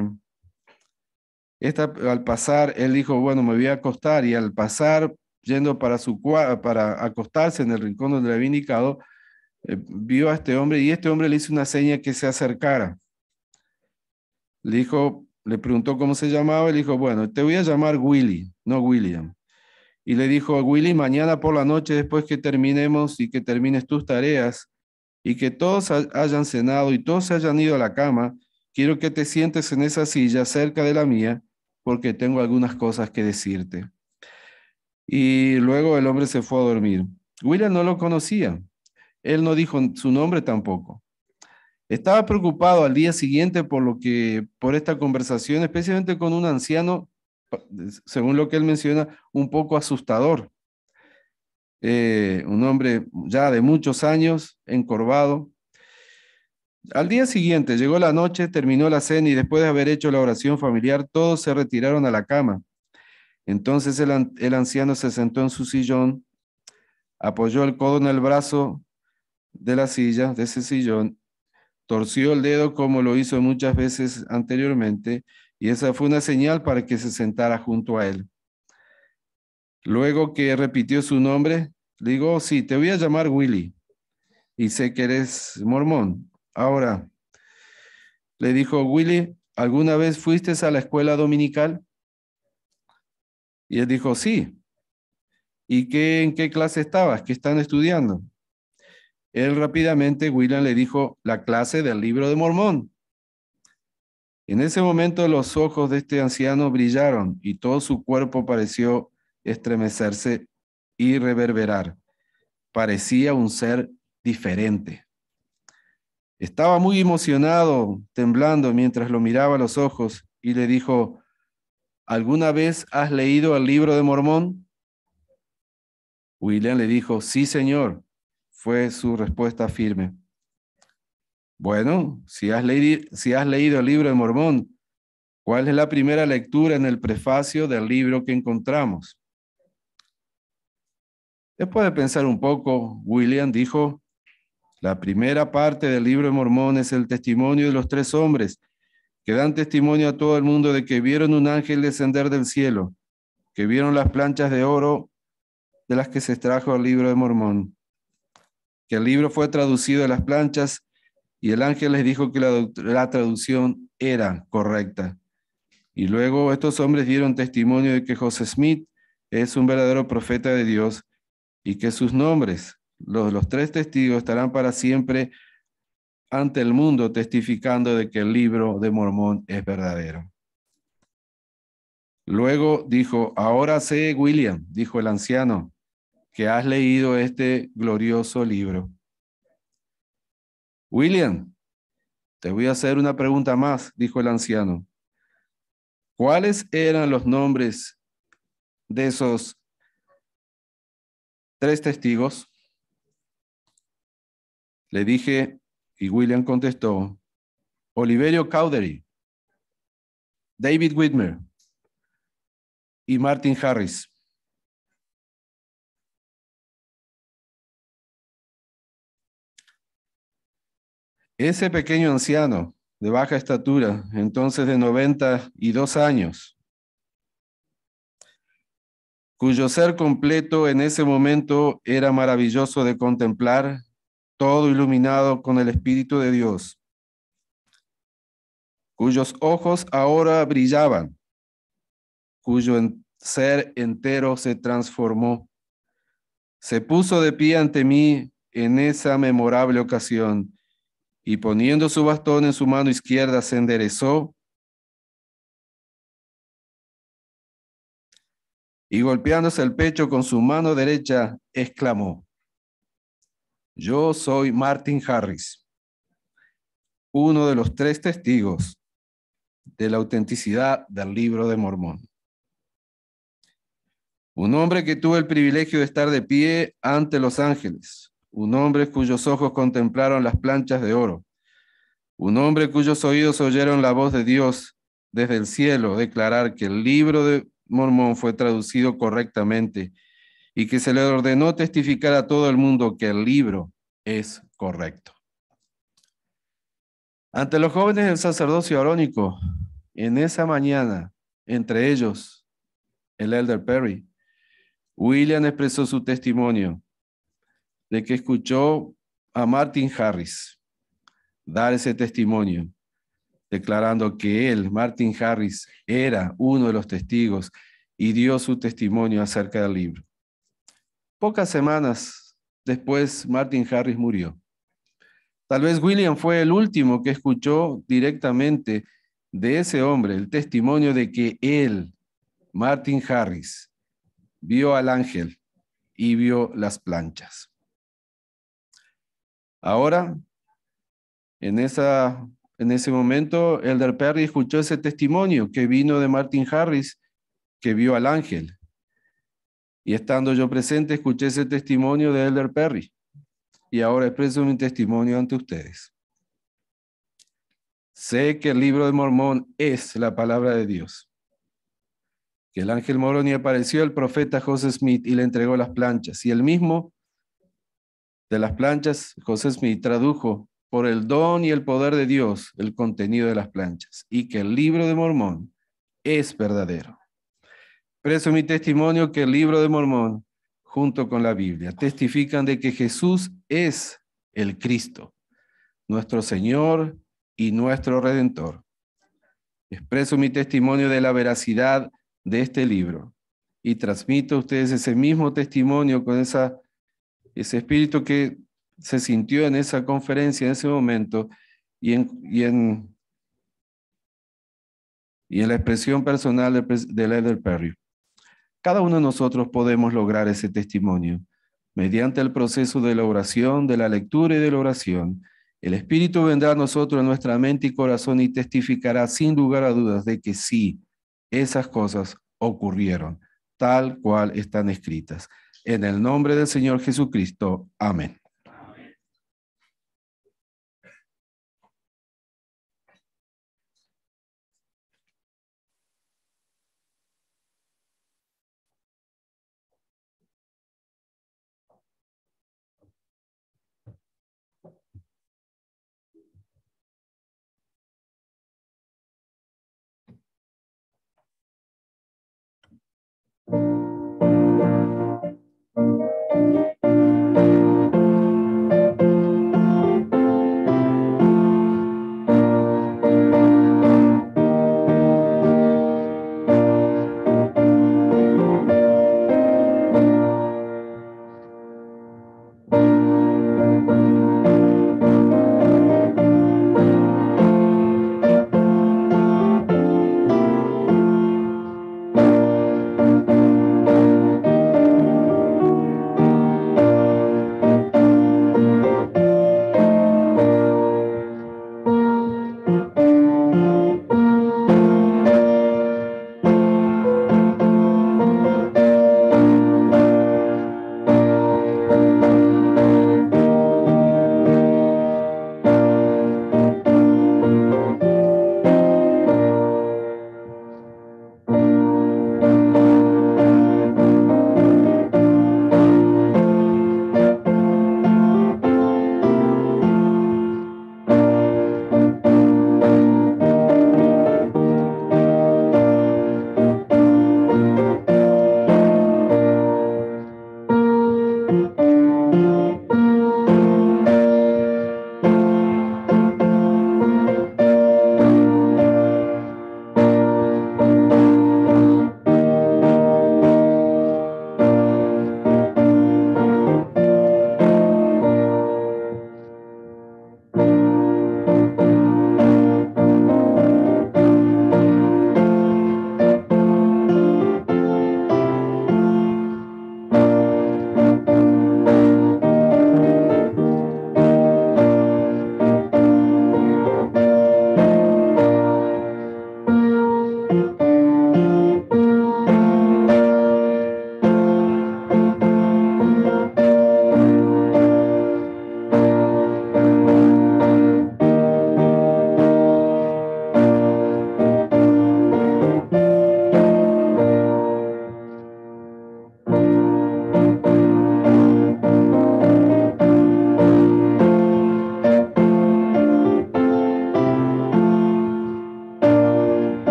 al pasar, él dijo, bueno, me voy a acostar y al pasar, yendo para, su, para acostarse en el rincón donde le había indicado, eh, vio a este hombre y este hombre le hizo una seña que se acercara. Le dijo, le preguntó cómo se llamaba, y le dijo, bueno, te voy a llamar Willy, no William. Y le dijo a Willy, mañana por la noche, después que terminemos y que termines tus tareas, y que todos hayan cenado y todos se hayan ido a la cama, quiero que te sientes en esa silla cerca de la mía, porque tengo algunas cosas que decirte. Y luego el hombre se fue a dormir. William no lo conocía. Él no dijo su nombre tampoco. Estaba preocupado al día siguiente por lo que por esta conversación, especialmente con un anciano, según lo que él menciona, un poco asustador. Eh, un hombre ya de muchos años, encorvado. Al día siguiente llegó la noche, terminó la cena y después de haber hecho la oración familiar, todos se retiraron a la cama. Entonces el, el anciano se sentó en su sillón, apoyó el codo en el brazo de la silla, de ese sillón, torció el dedo como lo hizo muchas veces anteriormente, y esa fue una señal para que se sentara junto a él. Luego que repitió su nombre, le digo, oh, sí, te voy a llamar Willy, y sé que eres mormón. Ahora, le dijo Willy, ¿alguna vez fuiste a la escuela dominical? Y él dijo, sí. ¿Y qué, en qué clase estabas? ¿Qué están estudiando? Él rápidamente, William le dijo la clase del libro de Mormón. En ese momento los ojos de este anciano brillaron y todo su cuerpo pareció estremecerse y reverberar. Parecía un ser diferente. Estaba muy emocionado, temblando mientras lo miraba a los ojos y le dijo, ¿alguna vez has leído el libro de Mormón? William le dijo, sí, señor, fue su respuesta firme. Bueno, si has, leído, el libro de Mormón, ¿cuál es la primera lectura en el prefacio del libro que encontramos? Después de pensar un poco, William dijo, la primera parte del libro de Mormón es el testimonio de los tres hombres que dan testimonio a todo el mundo de que vieron un ángel descender del cielo, que vieron las planchas de oro de las que se extrajo el libro de Mormón, que el libro fue traducido a las planchas y el ángel les dijo que la, traducción era correcta. Y luego estos hombres dieron testimonio de que José Smith es un verdadero profeta de Dios y que sus nombres, los, los tres testigos, estarán para siempre ante el mundo testificando de que el libro de Mormón es verdadero. Luego dijo, ahora sé, William, dijo el anciano, que has leído este glorioso libro. William, te voy a hacer una pregunta más, dijo el anciano. ¿Cuáles eran los nombres de esos tres testigos? Le dije, y William contestó, Oliverio Caudery David Whitmer y Martin Harris. Ese pequeño anciano de baja estatura, entonces de 92 años, cuyo ser completo en ese momento era maravilloso de contemplar, todo iluminado con el Espíritu de Dios, cuyos ojos ahora brillaban, cuyo ser entero se transformó. Se puso de pie ante mí en esa memorable ocasión y poniendo su bastón en su mano izquierda se enderezó y golpeándose el pecho con su mano derecha, exclamó, yo soy Martin Harris, uno de los tres testigos de la autenticidad del libro de Mormón. Un hombre que tuvo el privilegio de estar de pie ante los ángeles, un hombre cuyos ojos contemplaron las planchas de oro, un hombre cuyos oídos oyeron la voz de Dios desde el cielo declarar que el libro de Mormón fue traducido correctamente y que se le ordenó testificar a todo el mundo que el libro es correcto. Ante los jóvenes del sacerdocio arónico, en esa mañana, entre ellos, el elder Perry, William expresó su testimonio de que escuchó a Martin Harris dar ese testimonio, declarando que él, Martin Harris, era uno de los testigos y dio su testimonio acerca del libro. Pocas semanas después, Martin Harris murió. Tal vez William fue el último que escuchó directamente de ese hombre el testimonio de que él, Martin Harris, vio al ángel y vio las planchas. Ahora, en, esa, en ese momento, Elder Perry escuchó ese testimonio que vino de Martin Harris, que vio al ángel. Y estando yo presente, escuché ese testimonio de Elder Perry. Y ahora expreso mi testimonio ante ustedes. Sé que el libro de Mormón es la palabra de Dios. Que el ángel Moroni apareció al profeta Joseph Smith y le entregó las planchas. Y el mismo de las planchas, José Smith tradujo por el don y el poder de Dios el contenido de las planchas y que el libro de Mormón es verdadero. Preso mi testimonio que el libro de Mormón, junto con la Biblia, testifican de que Jesús es el Cristo, nuestro Señor y nuestro Redentor. Expreso mi testimonio de la veracidad de este libro y transmito a ustedes ese mismo testimonio con esa ese espíritu que se sintió en esa conferencia, en ese momento, y en, en, la expresión personal de Elder Perry. Cada uno de nosotros podemos lograr ese testimonio mediante el proceso de la oración, de la lectura y de la oración. El Espíritu vendrá a nosotros a nuestra mente y corazón y testificará sin lugar a dudas de que sí, esas cosas ocurrieron, tal cual están escritas. En el nombre del Señor Jesucristo. Amén. thank you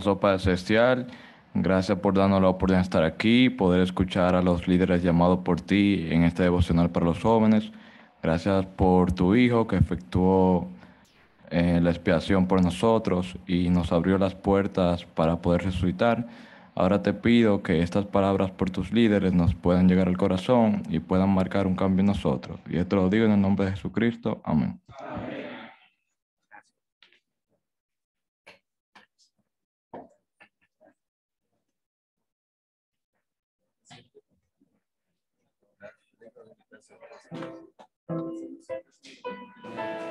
Sopa Celestial. Gracias por darnos la oportunidad de estar aquí, poder escuchar a los líderes llamados por ti en este devocional para los jóvenes. Gracias por tu hijo que efectuó eh, la expiación por nosotros y nos abrió las puertas para poder resucitar. Ahora te pido que estas palabras por tus líderes nos puedan llegar al corazón y puedan marcar un cambio en nosotros. Y esto lo digo en el nombre de Jesucristo. Amén. Thank you.